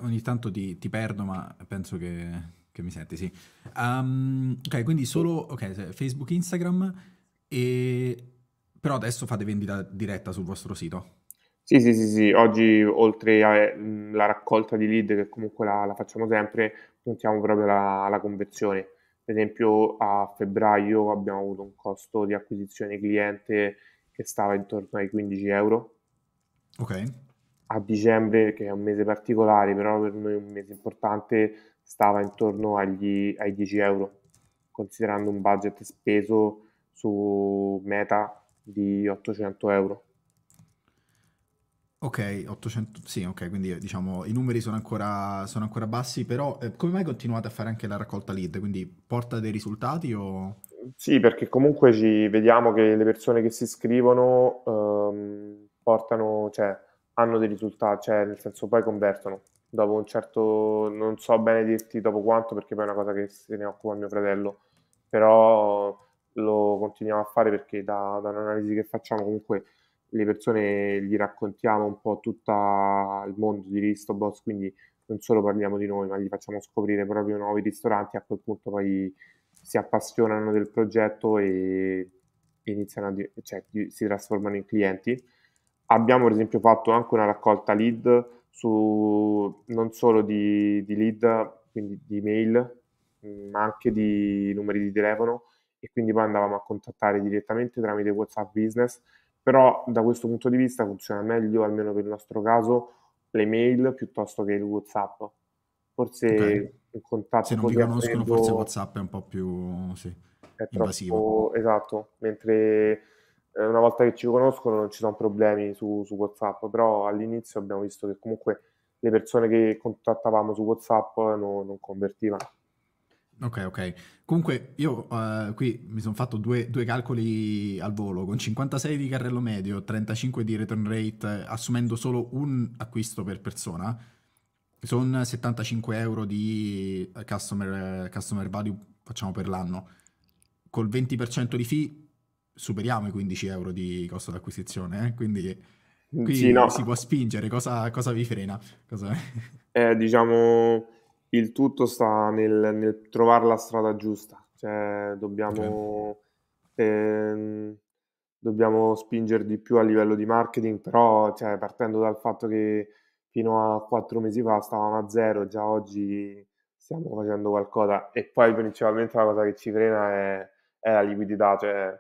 ogni tanto ti, ti perdo, ma penso che che mi senti, sì. Um, ok, quindi solo okay, Facebook, Instagram, e... però adesso fate vendita diretta sul vostro sito. Sì, sì, sì, sì. oggi oltre alla raccolta di lead, che comunque la, la facciamo sempre, puntiamo proprio alla conversione. Per esempio a febbraio abbiamo avuto un costo di acquisizione cliente che stava intorno ai 15 euro. Ok a dicembre, che è un mese particolare, però per noi un mese importante, stava intorno agli, ai 10 euro, considerando un budget speso su meta di 800 euro. Ok, 800, sì, ok, quindi diciamo i numeri sono ancora, sono ancora bassi, però eh, come mai continuate a fare anche la raccolta lead? Quindi porta dei risultati o... Sì, perché comunque ci vediamo che le persone che si iscrivono ehm, portano, cioè hanno dei risultati, cioè nel senso poi convertono. Dopo un certo, non so bene dirti dopo quanto perché poi è una cosa che se ne occupa mio fratello, però lo continuiamo a fare perché da, dall'analisi che facciamo comunque le persone gli raccontiamo un po' tutto il mondo di Ristobox, quindi non solo parliamo di noi, ma gli facciamo scoprire proprio nuovi ristoranti, a quel punto poi si appassionano del progetto e iniziano a, cioè, si trasformano in clienti Abbiamo ad esempio fatto anche una raccolta lead su, non solo di, di lead, quindi di mail, mm, ma anche di numeri di telefono e quindi poi andavamo a contattare direttamente tramite WhatsApp Business, però da questo punto di vista funziona meglio, almeno per il nostro caso, le mail piuttosto che il WhatsApp. Forse okay. il contatto... Se non vi conoscono, forse WhatsApp è un po' più sì, invasivo. Esatto, mentre eh, una volta che ci conoscono non ci sono problemi su, su, WhatsApp, però all'inizio abbiamo visto che comunque le persone che contattavamo su WhatsApp no, non convertivano. Ok, ok. Comunque io uh, qui mi sono fatto due, due, calcoli al volo, con 56 di carrello medio, 35 di return rate, assumendo solo un acquisto per persona, sono 75 euro di eh, customer, customer value facciamo per l'anno. Col 20% di fee superiamo i 15 euro di costo d'acquisizione, eh? quindi mm, qui sì, no. si può spingere, cosa, cosa vi frena? Cosa... Eh, diciamo, il tutto sta nel, nel, trovare la strada giusta, cioè dobbiamo, okay. Certo. ehm, dobbiamo spingere di più a livello di marketing, però cioè, partendo dal fatto che fino a quattro mesi fa stavamo a zero, già oggi stiamo facendo qualcosa e poi principalmente la cosa che ci frena è, è la liquidità, cioè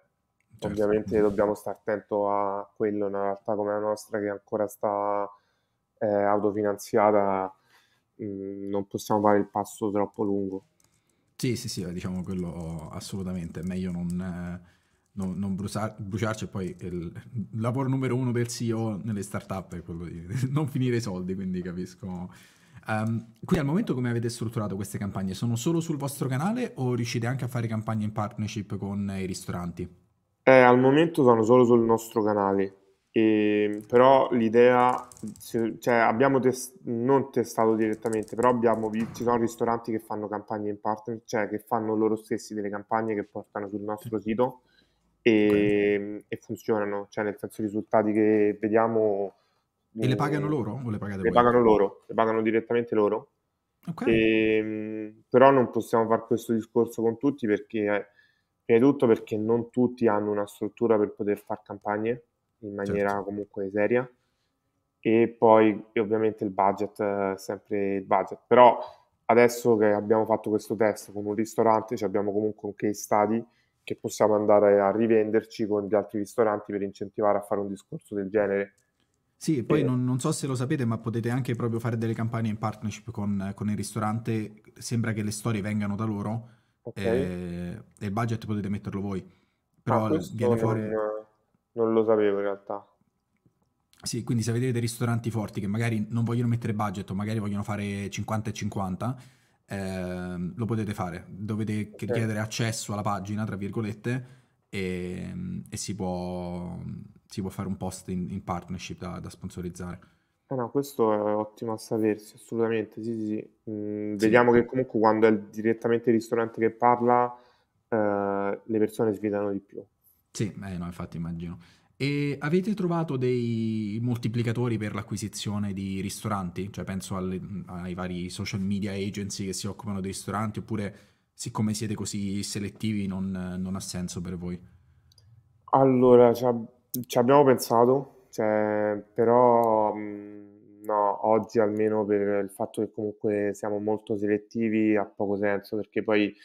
Certo. Ovviamente dobbiamo stare attento a quello, una realtà come la nostra che ancora sta eh, autofinanziata, mh, mm, non possiamo fare il passo troppo lungo. Sì, sì, sì, diciamo quello assolutamente, è meglio non, eh, non, non bruciar, bruciarci e poi il, il, lavoro numero uno del CEO nelle startup è quello di non finire i soldi, quindi capisco. Um, quindi al momento come avete strutturato queste campagne? Sono solo sul vostro canale o riuscite anche a fare campagne in partnership con i ristoranti? Eh, al momento sono solo sul nostro canale, e, però l'idea, cioè abbiamo test- non testato direttamente, però abbiamo, ci sono ristoranti che fanno campagne in partner, cioè che fanno loro stessi delle campagne che portano sul nostro sito e, e funzionano, cioè nel senso i risultati che vediamo... E le mm, pagano loro? O le pagate le voi? pagano loro, le pagano direttamente loro. Okay. E, ehm, però non possiamo fare questo discorso con tutti perché eh, Prima di tutto perché non tutti hanno una struttura per poter fare campagne in maniera certo. comunque seria e poi ovviamente il budget, sempre il budget. Però adesso che abbiamo fatto questo test con un ristorante, cioè abbiamo comunque un case study che possiamo andare a rivenderci con gli altri ristoranti per incentivare a fare un discorso del genere. Sì, e poi eh. non, non, so se lo sapete, ma potete anche proprio fare delle campagne in partnership con, con il ristorante. Sembra che le storie vengano da loro Okay. E, ehm, e, il budget potete metterlo voi. Ah, Però ah, viene fuori... Non, non, lo sapevo in realtà. Sì, quindi se vedete ristoranti forti che magari non vogliono mettere budget o magari vogliono fare 50 e 50, eh, lo potete fare. Dovete okay. chiedere accesso alla pagina, tra virgolette, e, ehm, e si, può, si, può, fare un post in, in partnership da, da sponsorizzare. Eh no, questo è ottimo a sapersi, assolutamente, sì, sì, sì. Mm, Sì. vediamo che comunque quando è direttamente il ristorante che parla, eh, le persone sfidano di più. Sì, eh no, infatti immagino. E avete trovato dei moltiplicatori per l'acquisizione di ristoranti? Cioè penso alle- ai vari social media agency che si occupano dei ristoranti, oppure siccome siete così selettivi non, non ha senso per voi? Allora, ci, ab- ci abbiamo pensato, cioè, però mhmm, no, oggi almeno per il fatto che comunque siamo molto selettivi ha poco senso perché poi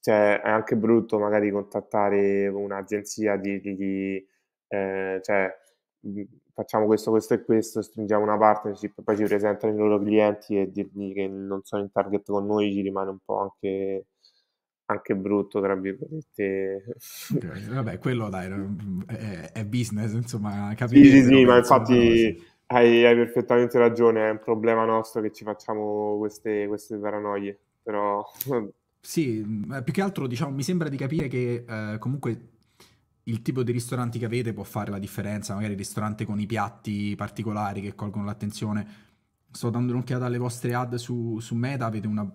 cioè, è anche brutto magari contattare un'agenzia di, di, di eh, cioè, mhmm, facciamo questo, questo e questo, stringiamo una partnership, poi ci presentano i loro clienti e dirgli che non sono in target con noi ci rimane un po' anche anche brutto, tra virgolette. Vabbè, quello dai, è, è business, insomma, capite. Sì, sì, sì ma infatti Hai, hai, perfettamente ragione, è un problema nostro che ci facciamo queste, queste paranoie, però... Sì, eh, più che altro diciamo, mi sembra di capire che eh, comunque il tipo di ristoranti che avete può fare la differenza, magari il ristorante con i piatti particolari che colgono l'attenzione. Sto dando un'occhiata alle vostre ad su, su Meta, avete una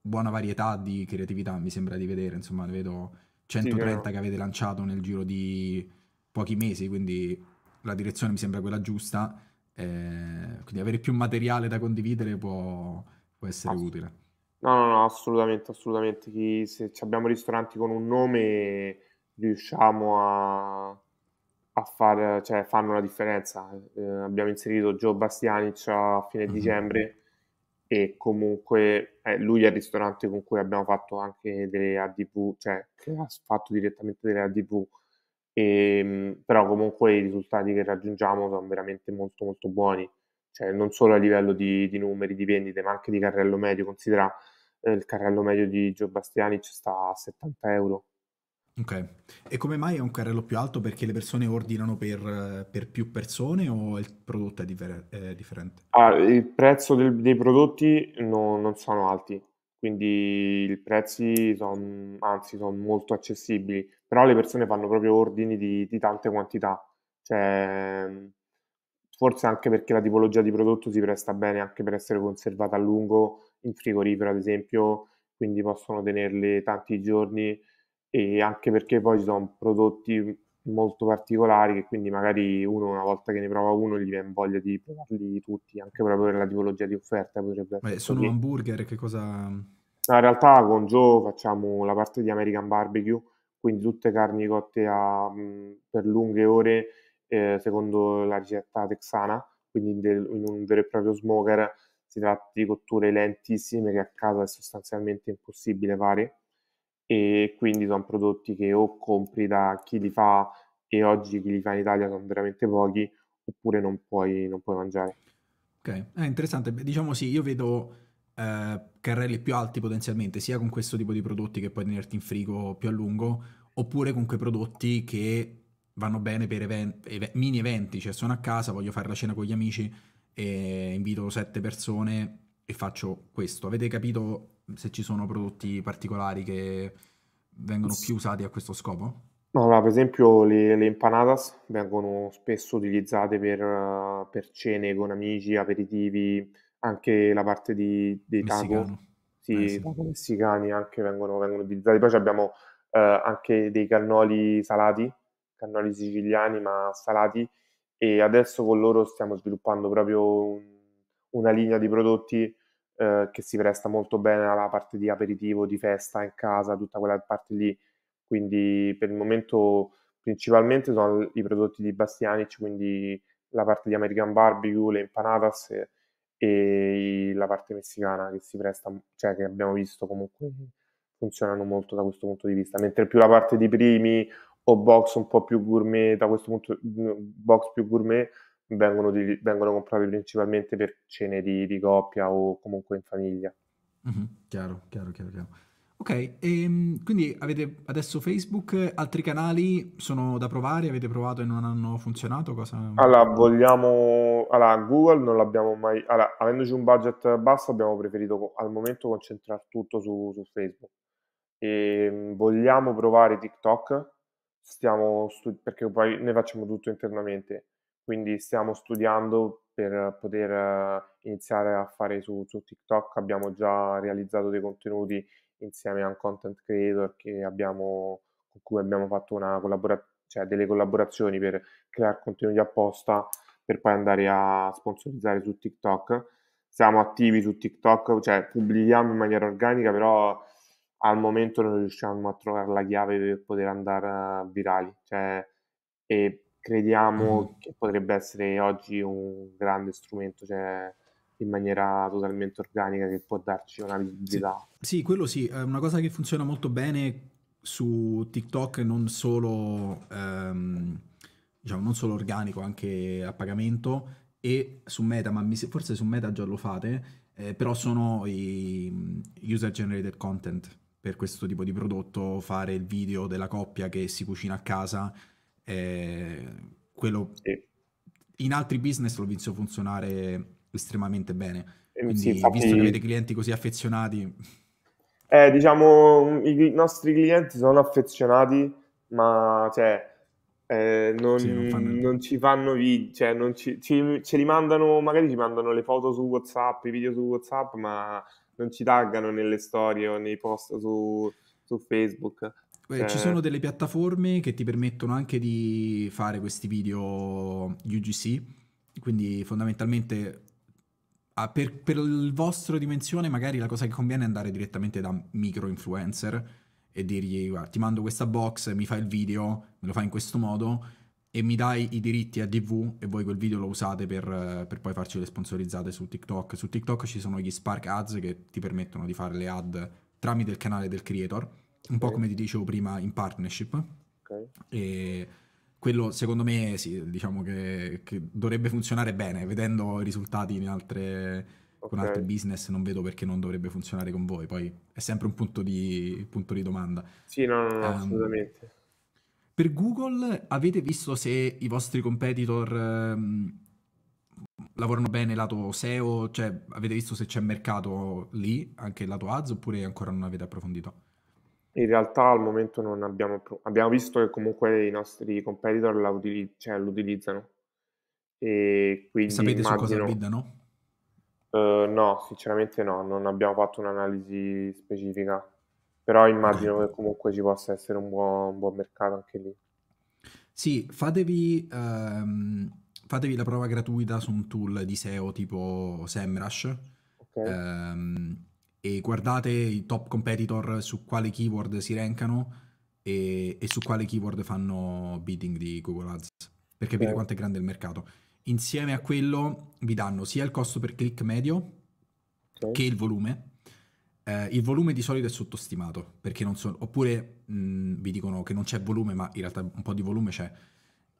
buona varietà di creatività, mi sembra di vedere, insomma, ne vedo 130 sì, che avete lanciato nel giro di pochi mesi, quindi la direzione mi sembra quella giusta, eh, quindi avere più materiale da condividere può, può essere Ass- utile. No, no, no, assolutamente, assolutamente. Chi, se abbiamo ristoranti con un nome riusciamo a, a far, cioè, fanno la differenza. Eh, abbiamo inserito Joe Bastianic a fine mm-hmm. dicembre e comunque eh, lui è il ristorante con cui abbiamo fatto anche delle ADV, cioè che ha fatto direttamente delle ADV, e, ehm, però comunque i risultati che raggiungiamo sono veramente molto molto buoni, cioè non solo a livello di, di numeri, di vendite, ma anche di carrello medio, considera eh, il carrello medio di Gio Bastiani ci sta a 70 euro, Ok, e come mai è un carrello più alto? Perché le persone ordinano per, per più persone o il prodotto è, differ- è differente? Ah, il prezzo del, dei prodotti no, non sono alti, quindi i prezzi sono, anzi, sono molto accessibili, però le persone fanno proprio ordini di, di tante quantità, cioè, forse anche perché la tipologia di prodotto si presta bene anche per essere conservata a lungo in frigorifero, ad esempio, quindi possono tenerle tanti giorni e anche perché poi ci sono prodotti molto particolari che quindi magari uno una volta che ne prova uno gli viene voglia di provarli tutti anche proprio per la tipologia di offerta potrebbe Beh, sono lì. hamburger che cosa no, in realtà con Joe facciamo la parte di American Barbecue quindi tutte carni cotte a, per lunghe ore eh, secondo la ricetta texana quindi del, in un vero e proprio smoker si tratta di cotture lentissime che a casa è sostanzialmente impossibile fare e quindi sono prodotti che o compri da chi li fa e oggi chi li fa in Italia sono veramente pochi oppure non puoi, non puoi mangiare. Ok, è eh, interessante, diciamo sì, io vedo eh, carrelli più alti potenzialmente sia con questo tipo di prodotti che puoi tenerti in frigo più a lungo oppure con quei prodotti che vanno bene per event- ev- mini eventi, cioè sono a casa, voglio fare la cena con gli amici e invito sette persone e faccio questo. Avete capito se ci sono prodotti particolari che vengono più usati a questo scopo? Allora, per esempio le, le empanadas vengono spesso utilizzate per, eh, per, cene con amici, aperitivi, anche la parte di, dei Messicano. taco, sì, eh, sì. taco messicani anche vengono, vengono utilizzati. Poi abbiamo eh, anche dei cannoli salati, cannoli siciliani ma salati e adesso con loro stiamo sviluppando proprio un, una linea di prodotti eh, che si presta molto bene alla parte di aperitivo, di festa in casa, tutta quella parte lì. Quindi per il momento principalmente sono i prodotti di Bastianic, quindi la parte di American Barbecue, le empanadas e, e la parte messicana che si presta, cioè che abbiamo visto comunque funzionano molto da questo punto di vista, mentre più la parte di primi o box un po' più gourmet, da questo punto box più gourmet vengono, di, vengono comprati principalmente per cene di, di, coppia o comunque in famiglia. Mm-hmm, chiaro, chiaro, chiaro, chiaro. Ok, e, ehm, quindi avete adesso Facebook, altri canali sono da provare, avete provato e non hanno funzionato? Cosa... Allora, vogliamo... Allora, Google non l'abbiamo mai... Allora, avendoci un budget basso abbiamo preferito al momento concentrare tutto su, su Facebook. E ehm, vogliamo provare TikTok, stiamo... Stu... perché poi noi facciamo tutto internamente quindi stiamo studiando per poter eh, iniziare a fare su, su TikTok, abbiamo già realizzato dei contenuti insieme a un content creator abbiamo, con cui abbiamo fatto collabora- cioè delle collaborazioni per creare contenuti apposta per poi andare a sponsorizzare su TikTok. Siamo attivi su TikTok, cioè pubblichiamo in maniera organica, però al momento non riusciamo a trovare la chiave per poter andare eh, virali. Cioè, e crediamo mm. che potrebbe essere oggi un grande strumento, cioè in maniera totalmente organica che può darci una visibilità. Sì, sì, quello sì, è una cosa che funziona molto bene su TikTok, non solo, ehm, diciamo, non solo organico, anche a pagamento e su Meta, ma forse su Meta già lo fate, eh, però sono i mm, user generated content per questo tipo di prodotto, fare il video della coppia che si cucina a casa eh, quello sì. in altri business l'ho visto funzionare estremamente bene. Eh, Quindi, sì, infatti... visto che avete clienti così affezionati... Eh, diciamo, i nostri clienti sono affezionati, ma cioè, eh, non, sì, non, fanno... non, ci fanno video, cioè, non ci, ci, ce li mandano, magari ci mandano le foto su WhatsApp, i video su WhatsApp, ma non ci taggano nelle storie o nei post su, su Facebook. Eh, ci sono eh. delle piattaforme che ti permettono anche di fare questi video UGC, quindi fondamentalmente ah, per, per il vostro dimensione magari la cosa che conviene è andare direttamente da micro influencer e dirgli guarda ti mando questa box, mi fai il video, me lo fai in questo modo e mi dai i diritti a DV e voi quel video lo usate per, per poi farci le sponsorizzate su TikTok. Su TikTok ci sono gli Spark Ads che ti permettono di fare le ad tramite il canale del creator un po' come ti dicevo prima in partnership. Okay. E quello secondo me sì, diciamo che, che, dovrebbe funzionare bene, vedendo i risultati in altre, okay. con altri business non vedo perché non dovrebbe funzionare con voi, poi è sempre un punto di, punto di domanda. Sì, no, no, no um, assolutamente. Per Google avete visto se i vostri competitor um, lavorano bene lato SEO, cioè avete visto se c'è mercato lì, anche lato ads, oppure ancora non avete approfondito? in realtà al momento non abbiamo, abbiamo visto che comunque i nostri competitor la utili- cioè, lo utilizzano. E quindi Sapete immagino... su cosa biddano? Uh, no, sinceramente no, non abbiamo fatto un'analisi specifica, però immagino okay. che comunque ci possa essere un buon, un buon mercato anche lì. Sì, fatevi, um, fatevi, la prova gratuita su un tool di SEO tipo SEMrush. Okay. Um, e guardate i top competitor su quale keyword si rankano e, e su quale keyword fanno bidding di Google Ads per capire oh. quanto è grande il mercato. Insieme a quello vi danno sia il costo per click medio okay. che il volume. Eh, il volume di solito è sottostimato perché non so, oppure mh, mm, vi dicono che non c'è volume, ma in realtà un po' di volume c'è.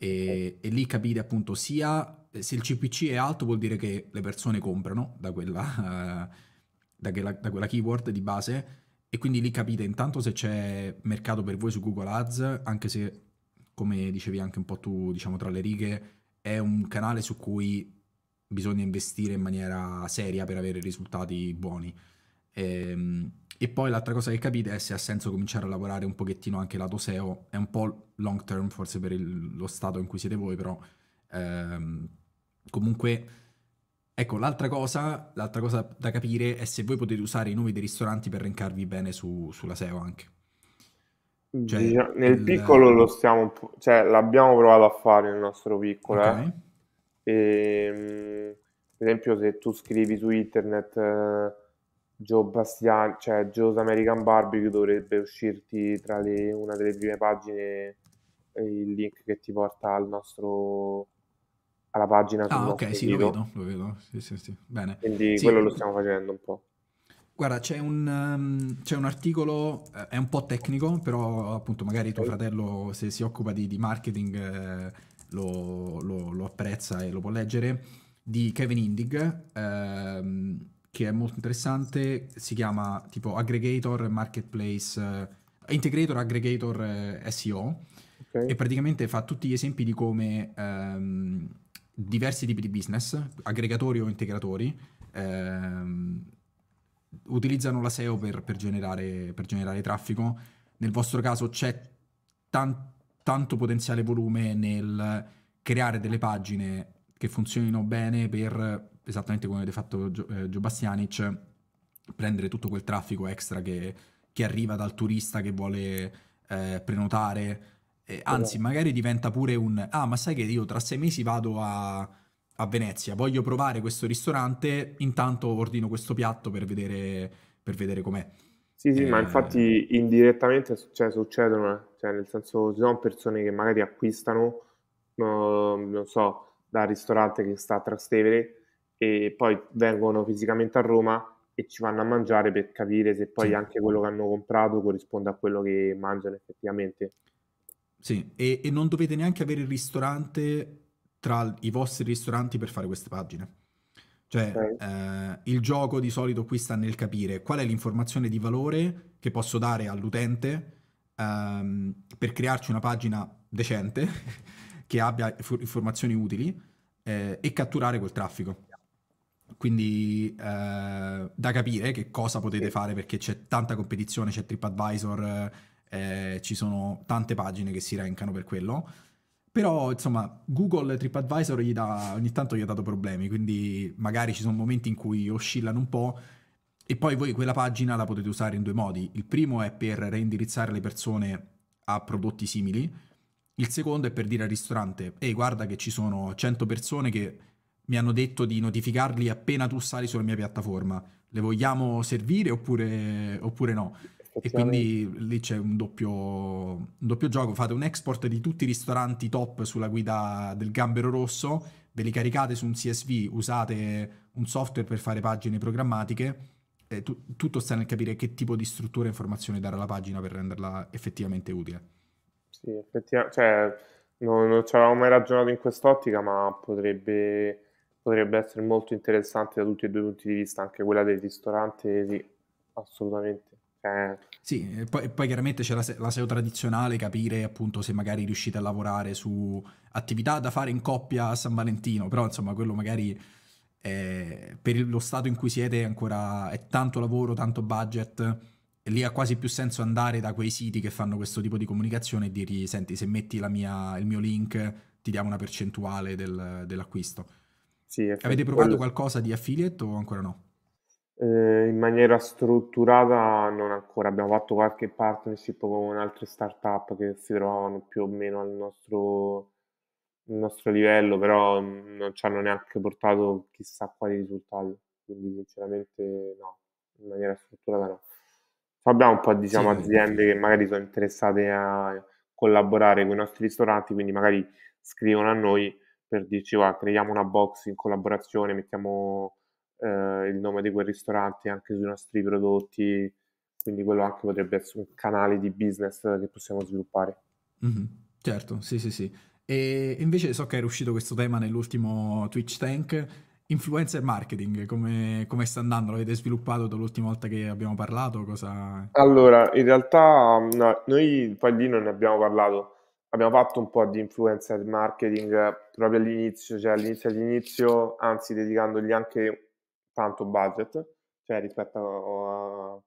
E, e, lì capite appunto sia se il CPC è alto vuol dire che le persone comprano da quella, uh, da quella, da quella keyword di base e quindi lì capite intanto se c'è mercato per voi su Google Ads, anche se come dicevi anche un po' tu, diciamo tra le righe, è un canale su cui bisogna investire in maniera seria per avere risultati buoni. E, ehm, e poi l'altra cosa che capite è se ha senso cominciare a lavorare un pochettino anche lato SEO, è un po' long term forse per il, lo stato in cui siete voi, però ehm, comunque Ecco, l'altra cosa, l'altra cosa da capire è se voi potete usare i nomi dei ristoranti per rankarvi bene su, sulla SEO anche. Cioè, Dic- nel il... piccolo lo stiamo, cioè l'abbiamo provato a fare nel nostro piccolo. Okay. Eh. E, ehm, per esempio, se tu scrivi su internet eh, Joe Bastiani, cioè Joe's American Barbecue, dovrebbe uscirti tra le, una delle prime pagine eh, il link che ti porta al nostro alla pagina. Ah, ok, sì, video. lo vedo, lo vedo. Sì, sì, sì. Bene. Quindi quello eh, lo stiamo facendo un po'. Guarda, c'è un, um, c'è un, articolo, eh, è un po' tecnico, però appunto magari tuo fratello se si occupa di, di marketing eh, lo, lo, lo, apprezza e lo può leggere, di Kevin Indig, ehm, che è molto interessante, si chiama tipo Aggregator Marketplace, eh, Integrator Aggregator eh, SEO, okay. e praticamente fa tutti gli esempi di come... Ehm, diversi tipi di business, aggregatori o integratori, ehm, utilizzano la SEO per, per, generare, per, generare, traffico. Nel vostro caso c'è tan- tanto potenziale volume nel creare delle pagine che funzionino bene per, esattamente come avete fatto Gio, eh, Bastianic, prendere tutto quel traffico extra che, che arriva dal turista che vuole eh, prenotare eh, anzi, esatto. magari diventa pure un, ah, ma sai che io tra sei mesi vado a, a Venezia, voglio provare questo ristorante, intanto ordino questo piatto per vedere, per vedere com'è. Sì, sì, eh... ma infatti indirettamente cioè, succedono, eh. cioè, nel senso ci sono persone che magari acquistano, uh, non so, dal ristorante che sta a Trastevere e poi vengono fisicamente a Roma e ci vanno a mangiare per capire se poi sì. anche quello che hanno comprato corrisponde a quello che mangiano effettivamente. Sì, e, e, non dovete neanche avere il ristorante tra i vostri ristoranti per fare queste pagine. Cioè, okay. eh, il gioco di solito qui sta nel capire qual è l'informazione di valore che posso dare all'utente ehm, per crearci una pagina decente che abbia f- informazioni utili eh, e catturare quel traffico. Quindi eh, da capire che cosa potete fare perché c'è tanta competizione, c'è TripAdvisor eh, ci sono tante pagine che si rencano per quello. Però, insomma, Google TripAdvisor gli dà, ogni tanto gli ha dato problemi, quindi magari ci sono momenti in cui oscillano un po'. E poi voi quella pagina la potete usare in due modi. Il primo è per reindirizzare le persone a prodotti simili. Il secondo è per dire al ristorante, ehi guarda che ci sono 100 persone che mi hanno detto di notificarli appena tu sali sulla mia piattaforma. Le vogliamo servire oppure, oppure no? E quindi lì c'è un doppio, un doppio gioco, fate un export di tutti i ristoranti top sulla guida del gambero rosso, ve li caricate su un CSV, usate un software per fare pagine programmatiche, eh, tu, tutto sta nel capire che tipo di struttura e informazione dare alla pagina per renderla effettivamente utile. Sì, effettivamente, cioè, non, non ci avevamo mai ragionato in quest'ottica, ma potrebbe, potrebbe, essere molto interessante da tutti e due i punti di vista, anche quella del ristorante, sì, assolutamente. Eh, sì, poi, poi chiaramente c'è la, la, SEO tradizionale, capire appunto se magari riuscite a lavorare su attività da fare in coppia a San Valentino, però insomma quello magari è, per lo stato in cui siete ancora è tanto lavoro, tanto budget, e lì ha quasi più senso andare da quei siti che fanno questo tipo di comunicazione e dirgli senti se metti mia, il mio link ti diamo una percentuale del, dell'acquisto. Sì, Avete provato quello... qualcosa di affiliate o ancora no? eh, in maniera strutturata non ancora, abbiamo fatto qualche partnership con altre startup che si trovavano più o meno al nostro, al nostro livello, però non ci hanno neanche portato chissà quali risultati, quindi sinceramente no, in maniera strutturata no. Cioè, abbiamo un po' diciamo, sì, aziende sì. che magari sono interessate a collaborare con i nostri ristoranti, quindi magari scrivono a noi per dirci creiamo una box in collaborazione, mettiamo eh, il nome di quel ristorante anche sui nostri prodotti, quindi quello anche potrebbe essere un canale di business che possiamo sviluppare. Mm-hmm. Certo, sì, sì, sì. E invece so che era uscito questo tema nell'ultimo Twitch Tank, influencer marketing, come, come sta andando? L'avete sviluppato dall'ultima volta che abbiamo parlato? Cosa... Allora, in realtà no, noi poi lì non ne abbiamo parlato, abbiamo fatto un po' di influencer marketing proprio all'inizio, cioè all'inizio all'inizio, anzi dedicandogli anche tanto budget, cioè rispetto a, uhm,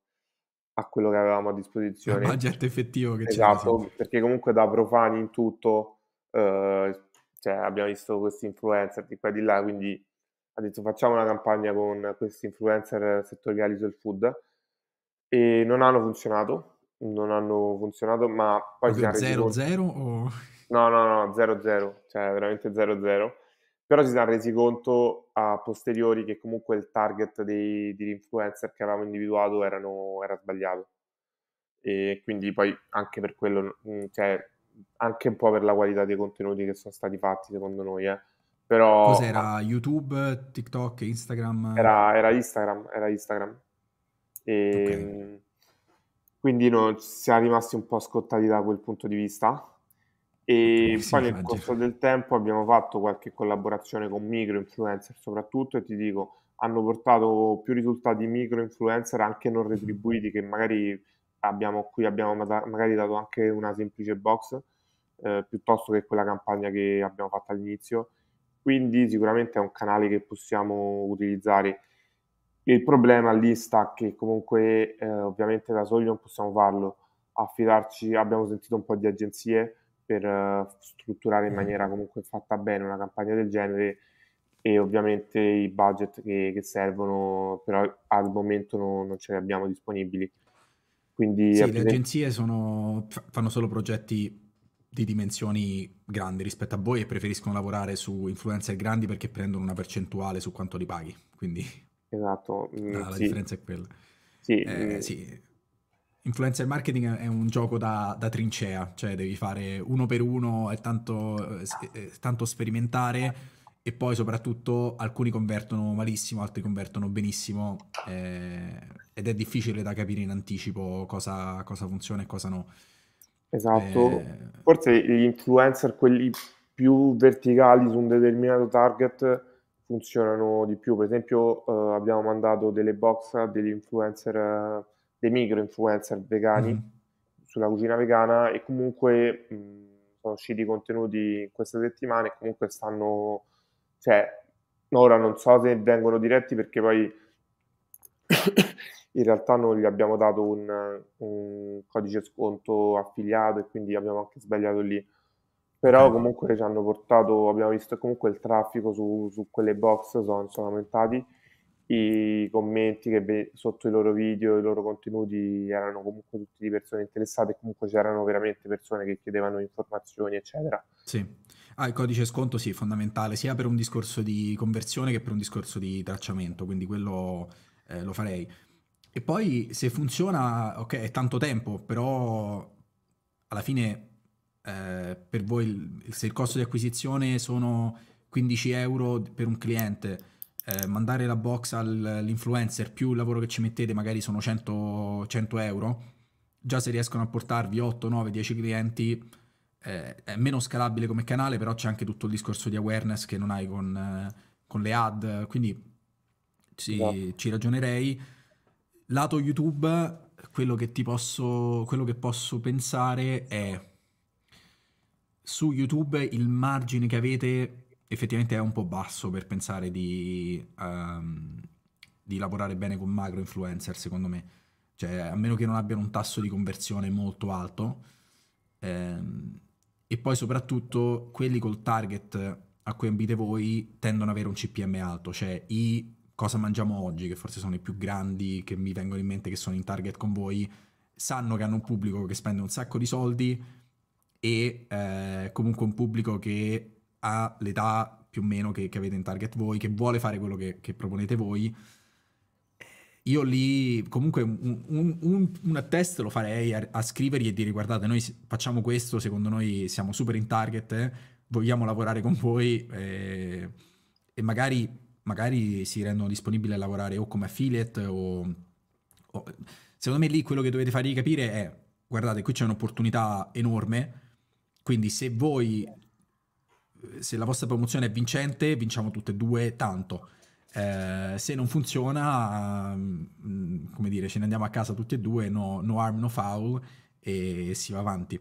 a quello che avevamo a disposizione. Il budget effettivo che esatto, c'era. perché comunque da profani in tutto eh, cioè abbiamo visto questi influencer di qua e di là, quindi ha detto facciamo una campagna con questi influencer settoriali sul food e non hanno funzionato, non hanno funzionato, ma poi... 0-0 o... No, no, no, 0-0, cioè veramente 0-0 però si sono resi conto a posteriori che comunque il target dei, degli influencer che avevamo individuato erano, era sbagliato e quindi poi anche per quello mm, cioè, anche un po' per la qualità dei contenuti che sono stati fatti secondo noi eh. però cos'era YouTube, TikTok, Instagram? era, era Instagram era Instagram e okay. Mm, quindi no, siamo rimasti un po' scottati da quel punto di vista e poi nel corso del tempo abbiamo fatto qualche collaborazione con micro influencer soprattutto e ti dico, hanno portato più risultati micro influencer anche non mm-hmm. retribuiti che magari abbiamo qui, abbiamo magari dato anche una semplice box eh, piuttosto che quella campagna che abbiamo fatto all'inizio. Quindi sicuramente è un canale che possiamo utilizzare. Il problema lì sta che comunque eh, ovviamente da soli non possiamo farlo. Affidarci, abbiamo sentito un po' di agenzie, per eh, strutturare in mm. maniera comunque fatta bene una campagna del genere e ovviamente i budget che, che servono però al momento non, non ce li abbiamo disponibili. Quindi, sì, presente... le agenzie sono, fanno solo progetti di dimensioni grandi rispetto a voi e preferiscono lavorare su influencer grandi perché prendono una percentuale su quanto li paghi. Quindi esatto, mm, la, la sì. differenza è quella. Sì, eh, mm. sì Influencer marketing è un gioco da, da, trincea, cioè devi fare uno per uno, è tanto, eh, eh, è tanto, sperimentare e poi soprattutto alcuni convertono malissimo, altri convertono benissimo eh, ed è difficile da capire in anticipo cosa, cosa funziona e cosa no. Esatto, eh... forse gli influencer, quelli più verticali su un determinato target, funzionano di più. Per esempio eh, abbiamo mandato delle box a degli influencer eh, dei micro influencer vegani mm. sulla cucina vegana e comunque mh, mm, sono usciti contenuti questa settimana e comunque stanno, cioè, ora non so se vengono diretti perché poi in realtà non gli abbiamo dato un, un, codice sconto affiliato e quindi abbiamo anche sbagliato lì. Però comunque ci hanno portato, abbiamo visto comunque il traffico su, su quelle box sono, sono aumentati i commenti che ve- sotto i loro video, i loro contenuti erano comunque tutti di persone interessate, comunque c'erano veramente persone che chiedevano informazioni, eccetera. Sì. Ah, il codice sconto sì, è fondamentale sia per un discorso di conversione che per un discorso di tracciamento, quindi quello eh, lo farei. E poi se funziona, ok, è tanto tempo, però alla fine eh, per voi il, se il costo di acquisizione sono 15 euro per un cliente, eh, mandare la box all'influencer più il lavoro che ci mettete, magari sono 100, 100 euro, già se riescono a portarvi 8, 9, 10 clienti eh, è meno scalabile come canale, però c'è anche tutto il discorso di awareness che non hai con, eh, con le ad, quindi ci, yeah. Esatto. ci ragionerei. Lato YouTube, quello che ti posso, quello che posso pensare è su YouTube il margine che avete effettivamente è un po' basso per pensare di, um, di, lavorare bene con macro influencer, secondo me. Cioè, a meno che non abbiano un tasso di conversione molto alto. Ehm, e poi soprattutto quelli col target a cui ambite voi tendono ad avere un CPM alto, cioè i cosa mangiamo oggi, che forse sono i più grandi che mi vengono in mente che sono in target con voi, sanno che hanno un pubblico che spende un sacco di soldi e eh, comunque un pubblico che ha l'età più o meno che, che, avete in target voi, che vuole fare quello che, che proponete voi. Io lì comunque un, un, un, un test lo farei a, a, scrivergli e dire guardate noi facciamo questo, secondo noi siamo super in target, eh, vogliamo lavorare con voi eh, e magari, magari, si rendono disponibili a lavorare o come affiliate o, o... Secondo me lì quello che dovete fargli capire è guardate qui c'è un'opportunità enorme, quindi se voi se la vostra promozione è vincente, vinciamo tutte e due tanto. Eh, se non funziona, mm, come dire, ce ne andiamo a casa tutti e due, no, no harm, no foul e si va avanti.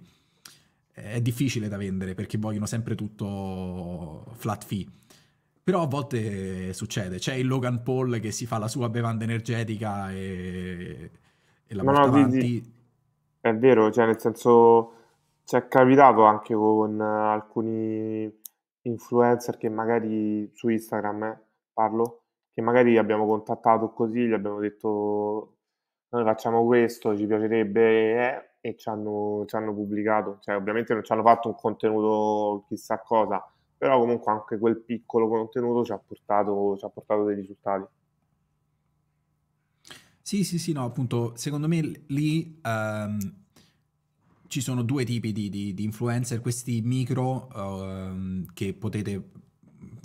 È difficile da vendere perché vogliono sempre tutto flat fee. Però a volte succede. C'è il Logan Paul che si fa la sua bevanda energetica e, e la no, porta no, avanti. Di... È vero, cioè nel senso ci è capitato anche con alcuni influencer che magari su Instagram eh, parlo, che magari abbiamo contattato così, gli abbiamo detto noi facciamo questo, ci piacerebbe eh, e ci hanno, ci hanno pubblicato, cioè ovviamente non ci hanno fatto un contenuto chissà cosa, però comunque anche quel piccolo contenuto ci ha portato, ci ha portato dei risultati. Sì, sì, sì, no, appunto, secondo me lì um, ci sono due tipi di, di, di influencer, questi micro uh, che potete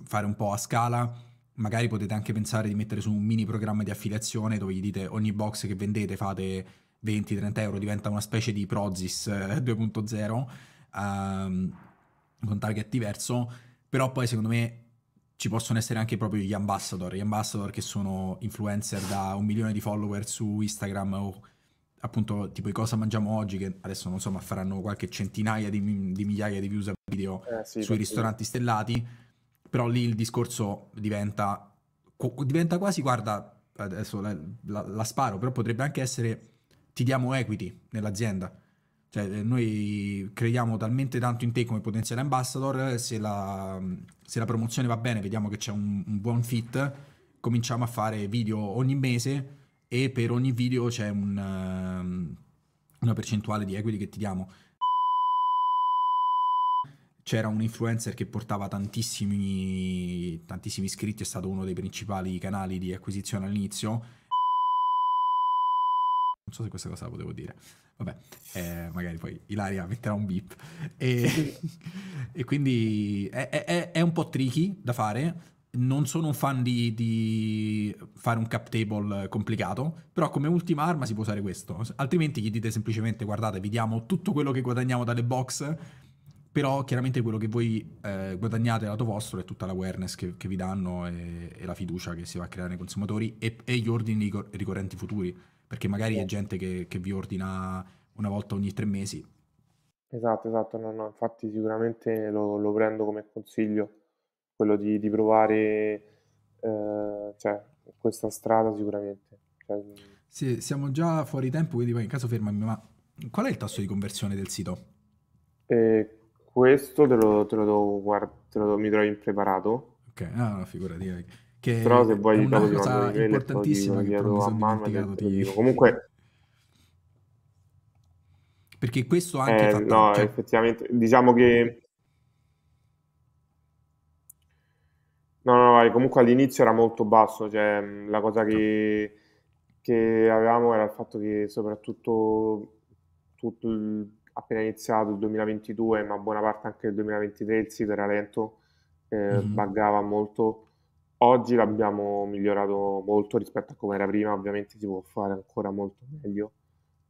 fare un po' a scala, magari potete anche pensare di mettere su un mini programma di affiliazione dove gli dite ogni box che vendete fate 20-30 euro, diventa una specie di Prozis 2.0 eh, um, ehm, con target diverso, però poi secondo me ci possono essere anche proprio gli ambassador, gli ambassador che sono influencer da un milione di follower su Instagram o appunto tipo i cosa mangiamo oggi che adesso non so ma faranno qualche centinaia di, di migliaia di views a video eh, sì, sui ristoranti sì. stellati però lì il discorso diventa, diventa quasi guarda adesso la, la, la, sparo però potrebbe anche essere ti diamo equity nell'azienda cioè eh, noi crediamo talmente tanto in te come potenziale ambassador se la, se la promozione va bene vediamo che c'è un, un buon fit cominciamo a fare video ogni mese e per ogni video c'è un, ehm, una percentuale di equity che ti diamo. C'era un influencer che portava tantissimi, tantissimi iscritti, è stato uno dei principali canali di acquisizione all'inizio. Non so se questa cosa la potevo dire. Vabbè, eh, magari poi Ilaria metterà un beep. E, e quindi è, è, è, un po' tricky da fare, non sono un fan di, di, fare un cap table complicato, però come ultima arma si può usare questo, altrimenti gli dite semplicemente guardate vi diamo tutto quello che guadagniamo dalle box, però chiaramente quello che voi eh, guadagnate lato vostro è tutta l'awareness che, che vi danno e, e, la fiducia che si va a creare nei consumatori e, e gli ordini ricorrenti futuri, perché magari è gente che, che vi ordina una volta ogni tre mesi. Esatto, esatto, no, no, infatti sicuramente lo, lo prendo come consiglio quello di, di provare eh, cioè, questa strada sicuramente. Cioè, mm. sì, siamo già fuori tempo, quindi poi in caso fermami, ma qual è il tasso di conversione del sito? Eh, questo te lo, te lo do, guard- te lo do, mi trovo impreparato. Ok, ah, no, figurati. Eh, che Però se vuoi una cosa importantissima che però mi sono dimenticato. Ti... Dico. Comunque... Perché questo anche... Eh, fatto, no, cioè... effettivamente, diciamo che No, no, vai, comunque all'inizio era molto basso, cioè mm, la cosa che, che avevamo era il fatto che soprattutto tutto il, appena iniziato il 2022, ma buona parte anche del 2023, il sito era lento, eh, mm-hmm. buggava molto. Oggi l'abbiamo migliorato molto rispetto a come era prima, ovviamente si può fare ancora molto meglio,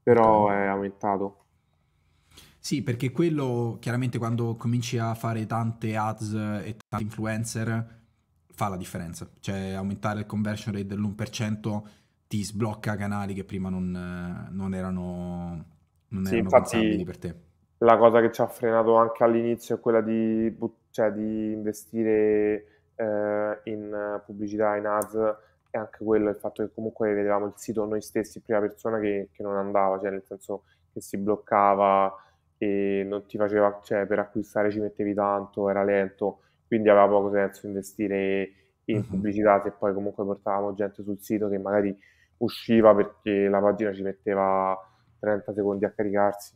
però okay. è aumentato. Sì, perché quello chiaramente quando cominci a fare tante ads e tanti influencer fa la differenza. Cioè aumentare il conversion rate dell'1% ti sblocca canali che prima non, eh, non erano, non sì, erano infatti, per te. La cosa che ci ha frenato anche all'inizio è quella di, cioè, di investire eh, in eh, pubblicità, in ads, e anche quello il fatto che comunque vedevamo il sito noi stessi in prima persona che, che non andava, cioè nel senso che si bloccava e non ti faceva, cioè per acquistare ci mettevi tanto, era lento quindi aveva poco senso investire in mhm. pubblicità se poi comunque portavamo gente sul sito che magari usciva perché la pagina ci metteva 30 secondi a caricarsi.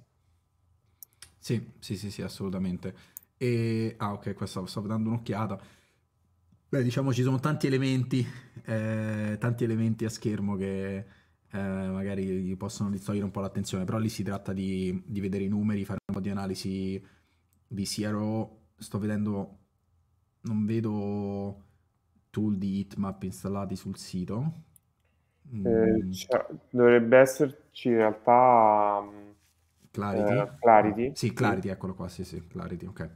Sì, sì, sì, sì, assolutamente. E... Ah, ok, qua stavo, stavo dando un'occhiata. Beh, diciamo ci sono tanti elementi, eh, tanti elementi a schermo che eh, magari possono distogliere un po' l'attenzione, però lì si tratta di, di vedere i numeri, fare un po' di analisi di CRO. Sto vedendo non vedo tool di hitmap installati sul sito. Mm. Cioè, dovrebbe esserci in realtà mm, Clarity. Eh, Clarity. Ah, sì, Clarity, sì. eccolo qua, sì, sì, Clarity, ok.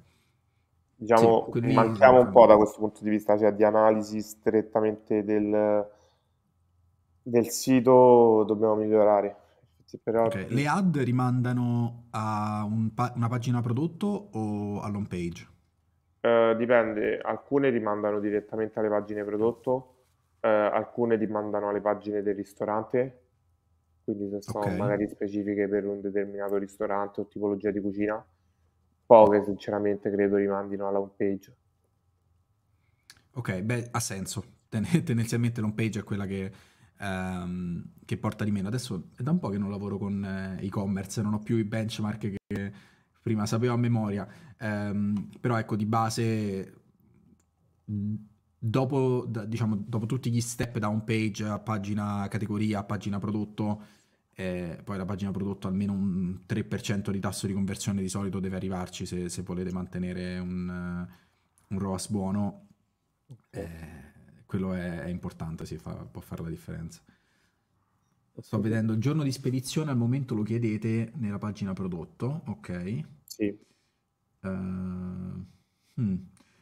Diciamo, sì, manchiamo un po' da questo punto di vista, cioè di analisi strettamente del, del sito dobbiamo migliorare. Però... Okay. Le ad rimandano a un pa- una pagina prodotto o all'home page? Eh, dipende, alcune rimandano direttamente alle pagine prodotto, eh, alcune rimandano alle pagine del ristorante, quindi se sono okay. magari specifiche per un determinato ristorante o tipologia di cucina, poche sinceramente credo rimandino alla home page. Ok, beh, ha senso. Ten tendenzialmente l'home page è quella che, ehm, che, porta di meno. Adesso è da un po' che non lavoro con eh, e-commerce, non ho più i benchmark che prima sapevo a memoria, ehm, però ecco di base dopo, diciamo, dopo tutti gli step da home page a pagina categoria, a pagina prodotto, eh, poi la pagina prodotto almeno un 3% di tasso di conversione di solito deve arrivarci se, se volete mantenere un, un ROAS buono. Eh, quello è, è importante, sì, fa, può fare la differenza. Sto vedendo giorno di spedizione, al momento lo chiedete nella pagina prodotto, ok? Sì. Uh, hmm.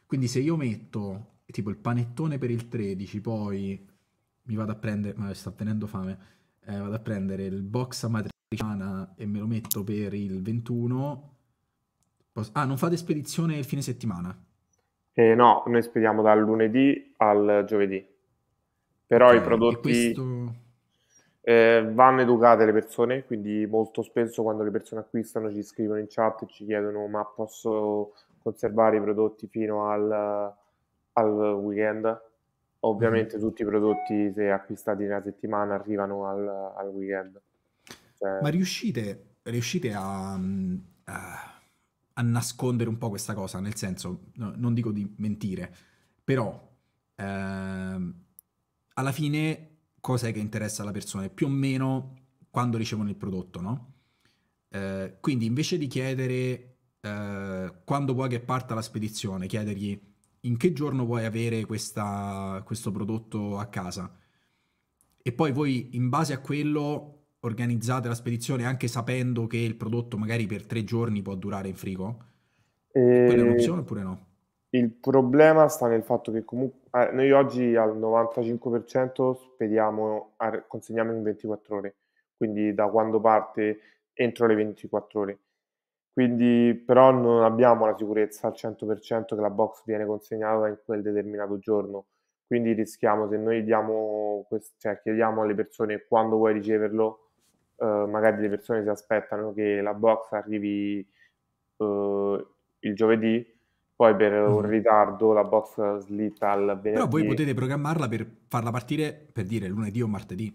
Quindi se io metto tipo il panettone per il 13, poi mi vado a prendere, ma sta venendo fame, eh, vado a prendere il box amatriciana e me lo metto per il 21. Posso... Ah, non fate spedizione il fine settimana? Eh, no, noi spediamo dal lunedì al giovedì. Però okay, i prodotti... Questo... Eh, vanno educate le persone, quindi molto spesso quando le persone acquistano ci scrivono in chat e ci chiedono ma posso conservare i prodotti fino al, al weekend? Ovviamente mm tutti i prodotti se acquistati nella settimana arrivano al, al weekend. Cioè... Ma riuscite, riuscite mm, a, a, nascondere un po' questa cosa? Nel senso, no, non dico di mentire, però ehm, alla fine cosa è che interessa alla persona più o meno quando ricevono il prodotto, no? Eh, quindi invece di chiedere eh, quando vuoi che parta la spedizione, chiedergli in che giorno vuoi avere questa, questo prodotto a casa e poi voi in base a quello organizzate la spedizione anche sapendo che il prodotto magari per tre giorni può durare in frigo? E... Quella è eh, un'opzione oppure no? Il problema sta nel fatto che comunque eh, noi oggi al 95% spediamo, consegniamo in 24 ore, quindi da quando parte entro le 24 ore. Quindi però non abbiamo la sicurezza al 100% che la box viene consegnata in quel determinato giorno. Quindi rischiamo se noi diamo, cioè, chiediamo alle persone quando vuoi riceverlo, eh, magari le persone si aspettano che la box arrivi eh, il giovedì poi per un ritardo la box slitta al venerdì. Però voi potete programmarla per farla partire, per dire, lunedì o martedì.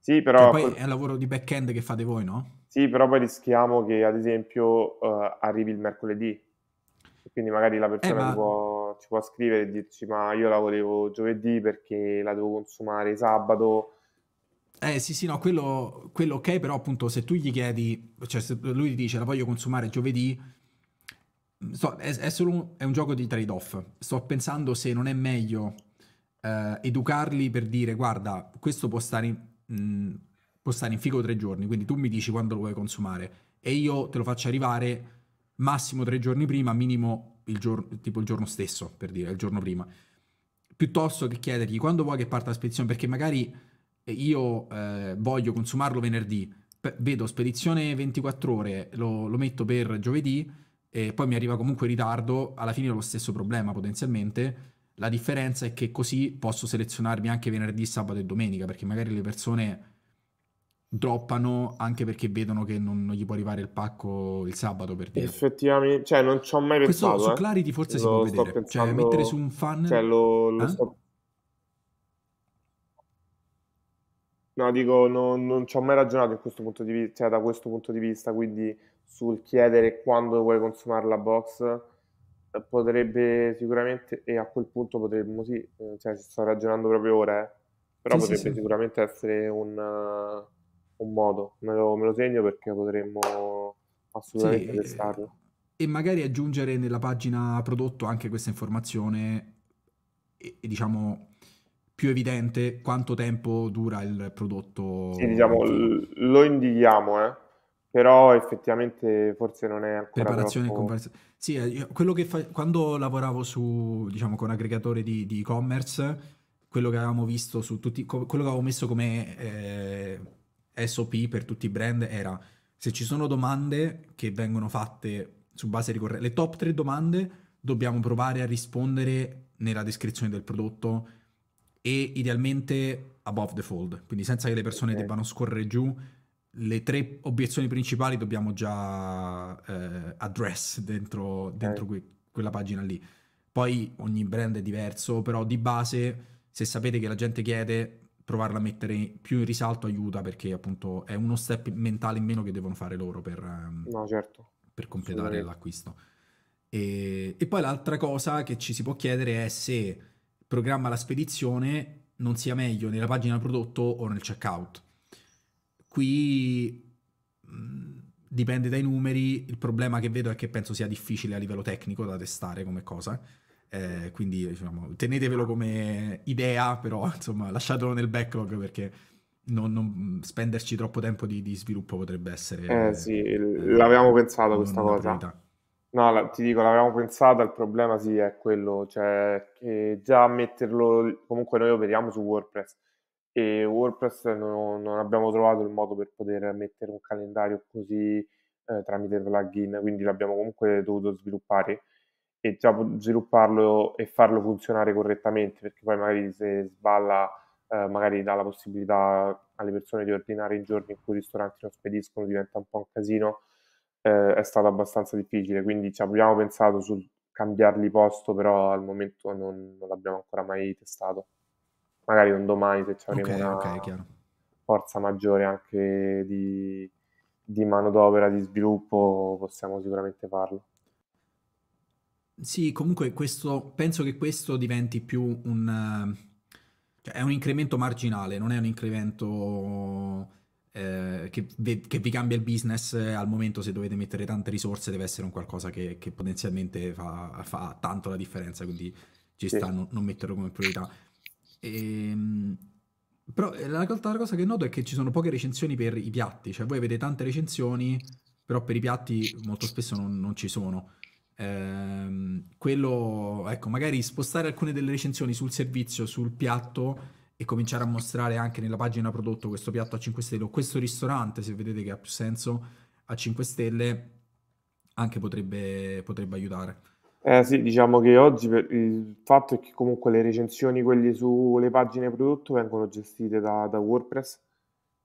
Sì, cioè, però... Cioè, poi è un lavoro di back-end che fate voi, no? Sì, però poi rischiamo che, ad esempio, uh, arrivi il mercoledì. Quindi magari la persona eh, ma... può, ci può scrivere e dirci ma io la volevo giovedì perché la devo consumare sabato. Eh sì sì no, quello, quello ok, però appunto se tu gli chiedi, cioè se lui dice la voglio consumare giovedì, so, è, è, solo un, è un gioco di trade-off. Sto pensando se non è meglio eh, educarli per dire guarda, questo può stare, in, mh, può stare in figo tre giorni, quindi tu mi dici quando lo vuoi consumare e io te lo faccio arrivare massimo tre giorni prima, minimo il giorno, tipo il giorno stesso, per dire, il giorno prima. Piuttosto che chiedergli quando vuoi che parta la spedizione, perché magari eh, io eh, voglio consumarlo venerdì, vedo spedizione 24 ore, lo, lo metto per giovedì, e poi mi arriva comunque in ritardo, alla fine è lo stesso problema potenzialmente. La differenza è che così posso selezionarmi anche venerdì, sabato e domenica, perché magari le persone droppano anche perché vedono che non, non gli può arrivare il pacco il sabato per dire. Effettivamente, cioè non ci ho mai pensato. Questo su eh. Clarity forse eh. si può vedere, cioè, pensando... cioè mettere su un fan... Cioè, lo, lo eh? sto... No, dico, no, non ci ho mai ragionato in questo punto di, cioè, da questo punto di vista, quindi sul chiedere quando vuoi consumare la box eh, potrebbe sicuramente e a quel punto potremmo sì, eh, cioè ci sto ragionando proprio ora, eh, però sì, potrebbe sì, sì. sicuramente essere un, eh, un modo, me lo, me lo, segno perché potremmo assolutamente testarlo. E magari aggiungere nella pagina prodotto anche questa informazione, e, e diciamo più evidente quanto tempo dura il prodotto. Sì, diciamo, lo indichiamo, eh però effettivamente forse non è ancora preparazione troppo... e conversione. Sì, eh, quello che fa... quando lavoravo su, diciamo, con aggregatori di, di e-commerce, quello che avevamo visto su tutti, quello che avevo messo come eh, SOP per tutti i brand era se ci sono domande che vengono fatte su base ricorrente, le top tre domande dobbiamo provare a rispondere nella descrizione del prodotto e idealmente above the fold, quindi senza che le persone okay. debbano scorrere giù le tre obiezioni principali dobbiamo già eh, address dentro, dentro que- quella pagina lì. Poi ogni brand è diverso, però di base, se sapete che la gente chiede, provarla a mettere più in risalto aiuta perché appunto è uno step mentale in meno che devono fare loro per, ehm, no, certo. per completare l'acquisto. E, e poi l'altra cosa che ci si può chiedere è se programma la spedizione non sia meglio nella pagina prodotto o nel checkout Qui dipende dai numeri, il problema che vedo è che penso sia difficile a livello tecnico da testare come cosa. Eh, quindi diciamo, tenetevelo come idea, però insomma lasciatelo nel backlog perché non, non spenderci troppo tempo di, di, sviluppo potrebbe essere... Eh sì, eh, l'avevamo pensato questa cosa. Priorità. No, la, ti dico, l'avevamo pensata, il problema sì è quello, cioè che già metterlo, comunque noi operiamo su WordPress, e WordPress non, non abbiamo trovato il modo per poter mettere un calendario così eh, tramite plugin, quindi l'abbiamo comunque dovuto sviluppare e già svilupparlo e farlo funzionare correttamente, perché poi magari se sballa eh, magari dà la possibilità alle persone di ordinare in giorni in cui i ristoranti non spediscono, diventa un po' un casino, eh, è stato abbastanza difficile, quindi ci abbiamo pensato sul cambiarli posto, però al momento non, non l'abbiamo ancora mai testato magari un domani se ci avremo okay, una okay, forza maggiore anche di, di manodopera, di sviluppo, possiamo sicuramente farlo. Sì, comunque questo, penso che questo diventi più un... Cioè è un incremento marginale, non è un incremento eh, che, che, vi cambia il business eh, al momento se dovete mettere tante risorse, deve essere un qualcosa che, che potenzialmente fa, fa, tanto la differenza, quindi ci sta sì. non, non metterlo come priorità. Ehm, però eh, la cosa che noto è che ci sono poche recensioni per i piatti, cioè voi avete tante recensioni, però per i piatti molto spesso non, non ci sono. Ehm, quello, ecco, magari spostare alcune delle recensioni sul servizio, sul piatto e cominciare a mostrare anche nella pagina prodotto questo piatto a 5 stelle o questo ristorante, se vedete che ha più senso, a 5 stelle, anche potrebbe, potrebbe aiutare. Eh sì, diciamo che oggi per- il fatto è che comunque le recensioni, quelle sulle pagine prodotto, vengono gestite da, da WordPress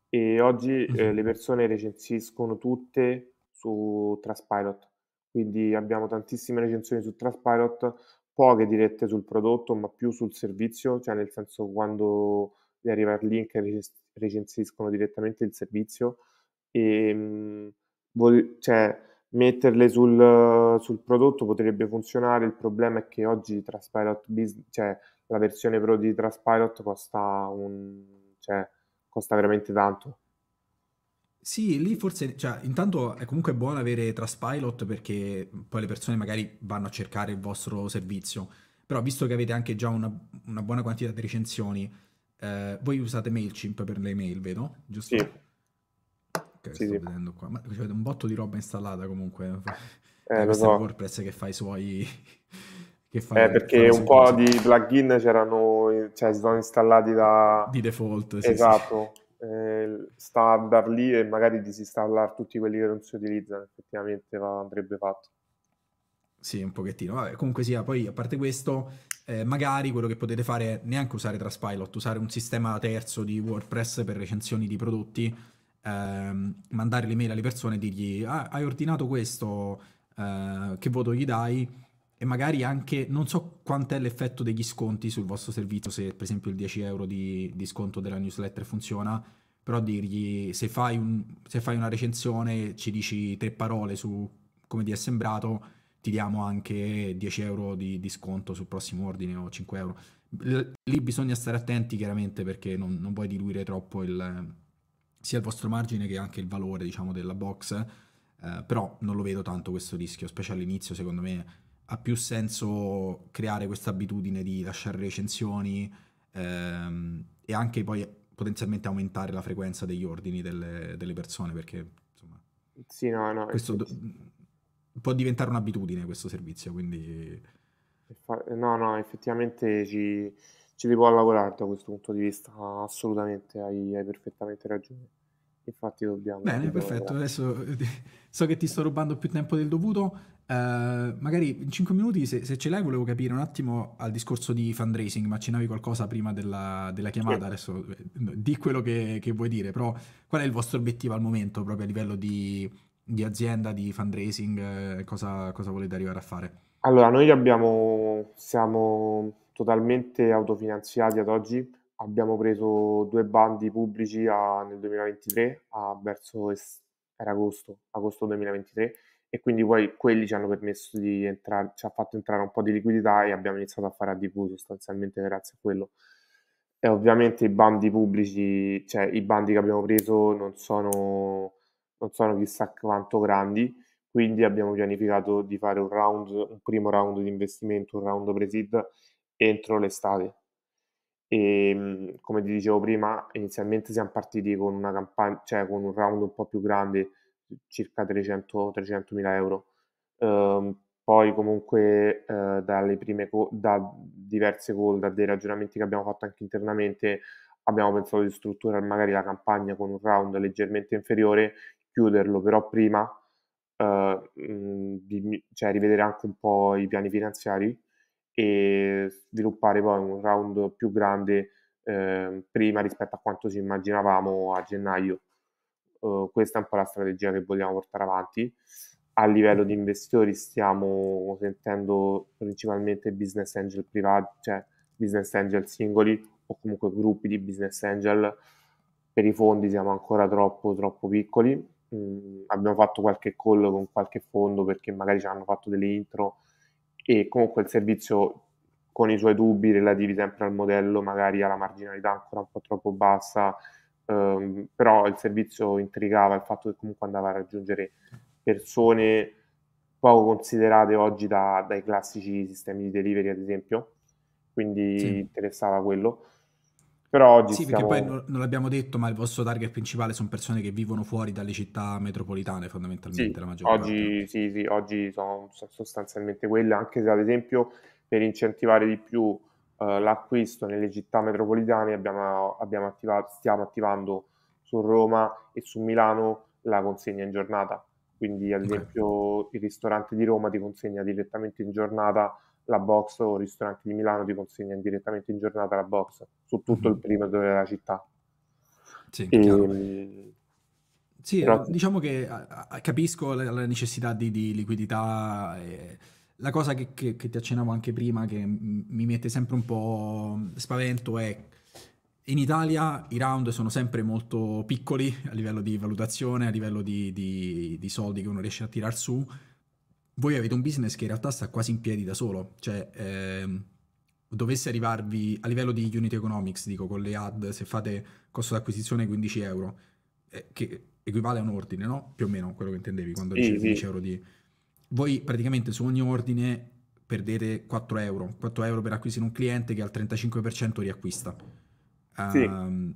e oggi eh, mhm. le persone recensiscono tutte su Traspilot. Quindi abbiamo tantissime recensioni su Traspilot, poche dirette sul prodotto, ma più sul servizio, cioè nel senso quando gli arriva il link recensiscono direttamente il servizio. E, ehm, mh, vol- cioè, metterle sul, sul, prodotto potrebbe funzionare, il problema è che oggi Transpilot Business, cioè la versione pro di Transpilot costa, un, cioè, costa veramente tanto. Sì, lì forse, cioè, intanto è comunque buono avere Traspilot perché poi le persone magari vanno a cercare il vostro servizio, però visto che avete anche già una, una buona quantità di recensioni, eh, voi usate MailChimp per le mail, vedo? Giusto? Sì. Ok, sì, sto sì. vedendo qua. Ma c'è cioè, un botto di roba installata comunque. Eh, lo so. WordPress che fa i suoi... che fa, eh, perché un po' cose. di plugin c'erano, cioè sono installati da... Di default, sì, Esatto. Sì. Eh, sta a dar lì e magari disinstallare tutti quelli che non si utilizzano, effettivamente va, andrebbe fatto. Sì, un pochettino. Vabbè, comunque sia, poi a parte questo, eh, magari quello che potete fare è neanche usare Traspilot, usare un sistema terzo di WordPress per recensioni di prodotti ehm, mandare mail alle persone e dirgli ah, hai ordinato questo, eh, che voto gli dai? E magari anche, non so quant'è l'effetto degli sconti sul vostro servizio, se per esempio il 10 euro di, di sconto della newsletter funziona, però dirgli se fai, un, se fai, una recensione ci dici tre parole su come ti è sembrato, ti diamo anche 10 euro di, di sconto sul prossimo ordine o 5 euro. L- lì bisogna stare attenti chiaramente perché non, non vuoi diluire troppo il, sia il vostro margine che anche il valore diciamo, della box, eh, però non lo vedo tanto questo rischio, specie all'inizio secondo me ha più senso creare questa abitudine di lasciare recensioni ehm, e anche poi potenzialmente aumentare la frequenza degli ordini delle, delle persone perché insomma sì, no, no, questo do- può diventare un'abitudine questo servizio quindi no no effettivamente ci ci si può lavorare da questo punto di vista, assolutamente, hai, hai perfettamente ragione. Infatti dobbiamo... Bene, perfetto, lavorare. adesso eh, so che ti sto rubando più tempo del dovuto, Uh, magari in 5 minuti, se, se, ce l'hai, volevo capire un attimo al discorso di fundraising, ma accennavi qualcosa prima della, della chiamata, adesso eh, di quello che, che, vuoi dire, però qual è il vostro obiettivo al momento proprio a livello di, di azienda, di fundraising, cosa, cosa, volete arrivare a fare? Allora, noi abbiamo, siamo totalmente autofinanziati ad oggi. Abbiamo preso due bandi pubblici a, nel 2023, a, verso est, era agosto, agosto 2023, e quindi poi quelli ci hanno permesso di entrare, ci ha fatto entrare un po' di liquidità e abbiamo iniziato a fare ADV sostanzialmente grazie a quello. E ovviamente i bandi pubblici, cioè i bandi che abbiamo preso non sono, non sono chissà quanto grandi, quindi abbiamo pianificato di fare un round, un primo round di investimento, un round pre-seed entro l'estate. E, ehm, come ti dicevo prima, inizialmente siamo partiti con una campagna, cioè con un round un po' più grande, circa 300-300 mila euro. Eh, poi comunque eh, dalle prime co- da diverse call, da dei ragionamenti che abbiamo fatto anche internamente, abbiamo pensato di strutturare magari la campagna con un round leggermente inferiore, chiuderlo però prima, eh, mm, di, cioè rivedere anche un po' i piani finanziari e sviluppare poi un round più grande eh, prima rispetto a quanto ci immaginavamo a gennaio. Uh, questa è un po' la strategia che vogliamo portare avanti. A livello di investitori stiamo sentendo principalmente business angel privati, cioè business angel singoli o comunque gruppi di business angel. Per i fondi siamo ancora troppo, troppo piccoli. Mm, abbiamo fatto qualche call con qualche fondo perché magari ci hanno fatto delle intro e comunque il servizio con i suoi dubbi relativi sempre al modello, magari alla marginalità ancora un po' troppo bassa, ehm, però il servizio intrigava il fatto che comunque andava a raggiungere persone poco considerate oggi da, dai classici sistemi di delivery, ad esempio, quindi sì. interessava quello. Però oggi sì, siamo... perché poi non, non l'abbiamo detto, ma il vostro target principale sono persone che vivono fuori dalle città metropolitane, fondamentalmente, sì, la maggior oggi, parte. Sì, sì, oggi sono sostanzialmente quelle, anche se ad esempio per incentivare di più uh, l'acquisto nelle città metropolitane abbiamo, abbiamo attivato, stiamo attivando su Roma e su Milano la consegna in giornata. Quindi ad esempio il ristorante di Roma ti consegna direttamente in giornata la box o ristoranti di Milano ti consegnano direttamente in giornata la box su tutto mm-hmm. il perimetro della città. Sì, e, ehm, sì però... diciamo che a, a, capisco la, la, necessità di, di liquidità. E la cosa che, che, che, ti accennavo anche prima, che mi mette sempre un po' spavento, è in Italia i round sono sempre molto piccoli a livello di valutazione, a livello di, di, di soldi che uno riesce a tirar su voi avete un business che in realtà sta quasi in piedi da solo, cioè ehm, dovesse arrivarvi a livello di unit economics, dico con le ad, se fate costo d'acquisizione 15 euro, eh, che equivale a un ordine, no? Più o meno quello che intendevi quando sì, dicevi 15 euro di... Voi praticamente su ogni ordine perdete 4 euro, 4 euro per acquisire un cliente che al 35% riacquista. Sì. Um,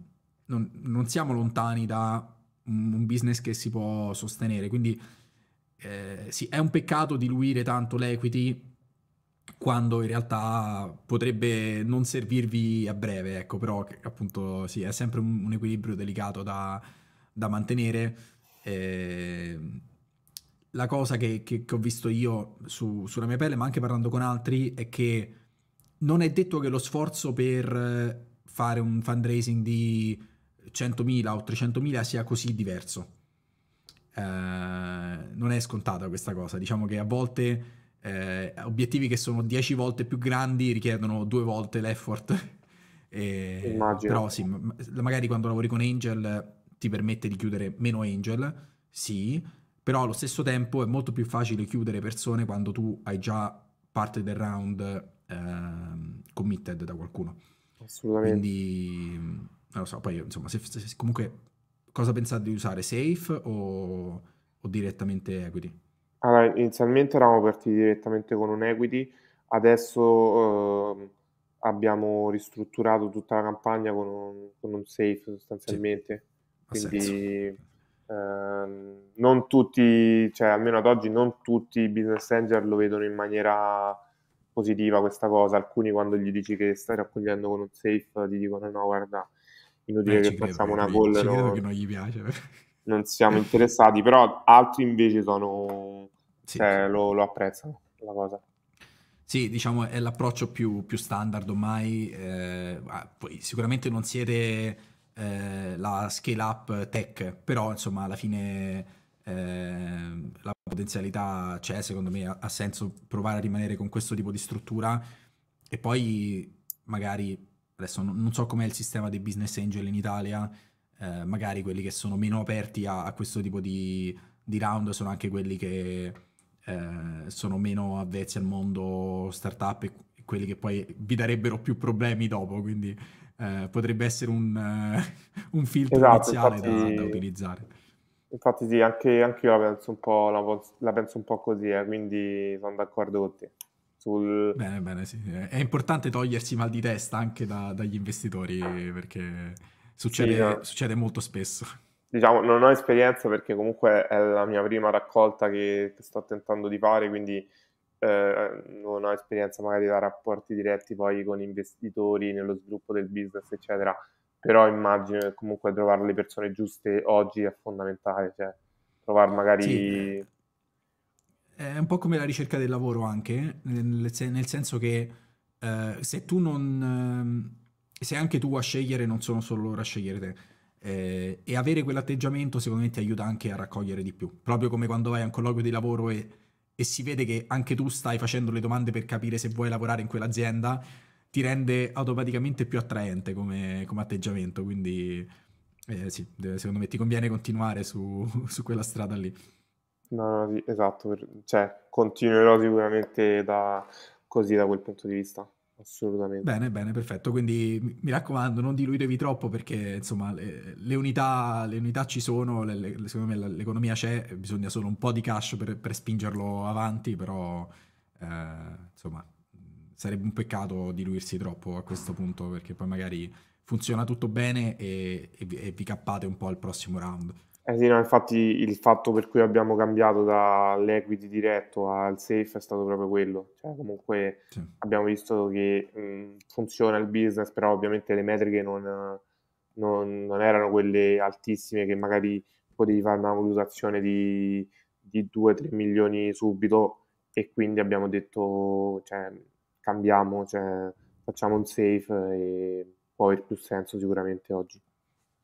non, non siamo lontani da un business che si può sostenere, quindi eh, sì, è un peccato diluire tanto l'equity quando in realtà potrebbe non servirvi a breve, ecco, però appunto sì, è sempre un, un equilibrio delicato da, da mantenere. Eh, la cosa che, che, che, ho visto io su, sulla mia pelle, ma anche parlando con altri, è che non è detto che lo sforzo per fare un fundraising di 100.000 o 300.000 sia così diverso. Eh, non è scontata questa cosa. Diciamo che a volte eh, obiettivi che sono 10 volte più grandi richiedono due volte l'effort. e, Immagino. però sì, magari quando lavori con Angel ti permette di chiudere meno Angel, sì, però allo stesso tempo è molto più facile chiudere persone quando tu hai già parte del round ehm, committed da qualcuno. Assolutamente. Quindi, non lo so, poi insomma, se, se, se comunque cosa pensate di usare? Safe o, o direttamente equity? Allora, inizialmente eravamo partiti direttamente con un equity, adesso eh, abbiamo ristrutturato tutta la campagna con un, con un safe sostanzialmente. Sì. Quindi ehm, non tutti, cioè almeno ad oggi non tutti i business angel lo vedono in maniera positiva questa cosa. Alcuni quando gli dici che stai raccogliendo con un safe ti dicono no, guarda, inutile eh, che facciamo una gol. Ci no, non gli piace. Non siamo interessati, però altri invece sono... Sì. Cioè, lo, lo apprezzano, la cosa. Sì, diciamo è l'approccio più, più standard ormai. Eh, ah, poi sicuramente non siete eh, la scale up tech, però insomma alla fine eh, la potenzialità c'è, secondo me ha senso provare a rimanere con questo tipo di struttura e poi magari adesso non so com'è il sistema dei business angel in Italia, eh, magari quelli che sono meno aperti a, a questo tipo di, di, round sono anche quelli che eh, sono meno avvezzi al mondo startup e quelli che poi vi darebbero più problemi dopo, quindi eh, potrebbe essere un, eh, un filtro esatto, iniziale infatti, da, da, utilizzare. Infatti sì, anche, anche io la penso un po', la, la penso un po' così, eh, quindi sono d'accordo con te. Sul... Bene, bene, sì. È importante togliersi mal di testa anche da, dagli investitori perché succede, sì, no. succede, molto spesso. Diciamo, non ho esperienza perché comunque è la mia prima raccolta che, che sto tentando di fare, quindi eh, non ho esperienza magari da rapporti diretti poi con investitori nello sviluppo del business, eccetera. Però immagino che comunque trovare le persone giuste oggi è fondamentale, cioè trovare magari... Sì eh, è un po' come la ricerca del lavoro anche, nel, nel senso che eh, se tu non... Ehm, se anche tu a scegliere non sono solo loro a scegliere te. Eh, e avere quell'atteggiamento secondo me ti aiuta anche a raccogliere di più. Proprio come quando vai a un colloquio di lavoro e, e si vede che anche tu stai facendo le domande per capire se vuoi lavorare in quell'azienda, ti rende automaticamente più attraente come, come atteggiamento. Quindi eh, sì, secondo me ti conviene continuare su, su quella strada lì. No, no, esatto, cioè continuerò sicuramente da, così da quel punto di vista. Assolutamente. Bene, bene, perfetto. Quindi mi raccomando, non diluitevi troppo perché insomma le, le, unità, le unità, ci sono, le, secondo me l'economia c'è, bisogna solo un po' di cash per, per spingerlo avanti, però eh, insomma sarebbe un peccato diluirsi troppo a questo punto perché poi magari funziona tutto bene e, e, vi, e vi cappate un po' al prossimo round. Eh sì, no, infatti il fatto per cui abbiamo cambiato dall'equity diretto al safe è stato proprio quello. Cioè, comunque sì. abbiamo visto che mh, funziona il business, però ovviamente le metriche non, non, non, erano quelle altissime che magari potevi fare una valutazione di, di 2-3 milioni subito e quindi abbiamo detto cioè, cambiamo, cioè, facciamo un safe e può aver più senso sicuramente oggi.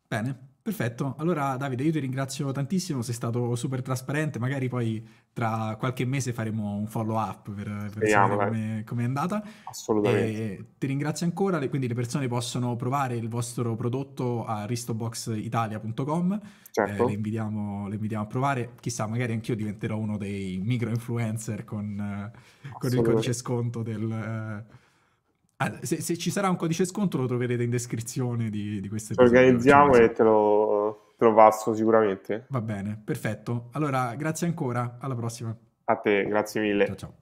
Bene. Perfetto, allora Davide io ti ringrazio tantissimo, sei stato super trasparente, magari poi tra qualche mese faremo un follow up per, per sapere come è andata. Assolutamente. E ti ringrazio ancora, quindi le persone possono provare il vostro prodotto a ristoboxitalia.com, certo. eh, le, invitiamo, le, invitiamo, a provare, chissà magari anch'io diventerò uno dei micro influencer con, eh, con il codice sconto del... Eh, Ah, se, se, ci sarà un codice sconto lo troverete in descrizione di, di queste cose. Organizziamo e te lo, te lo vasto sicuramente. Va bene, perfetto. Allora, grazie ancora, alla prossima. A te, grazie mille. Ciao ciao.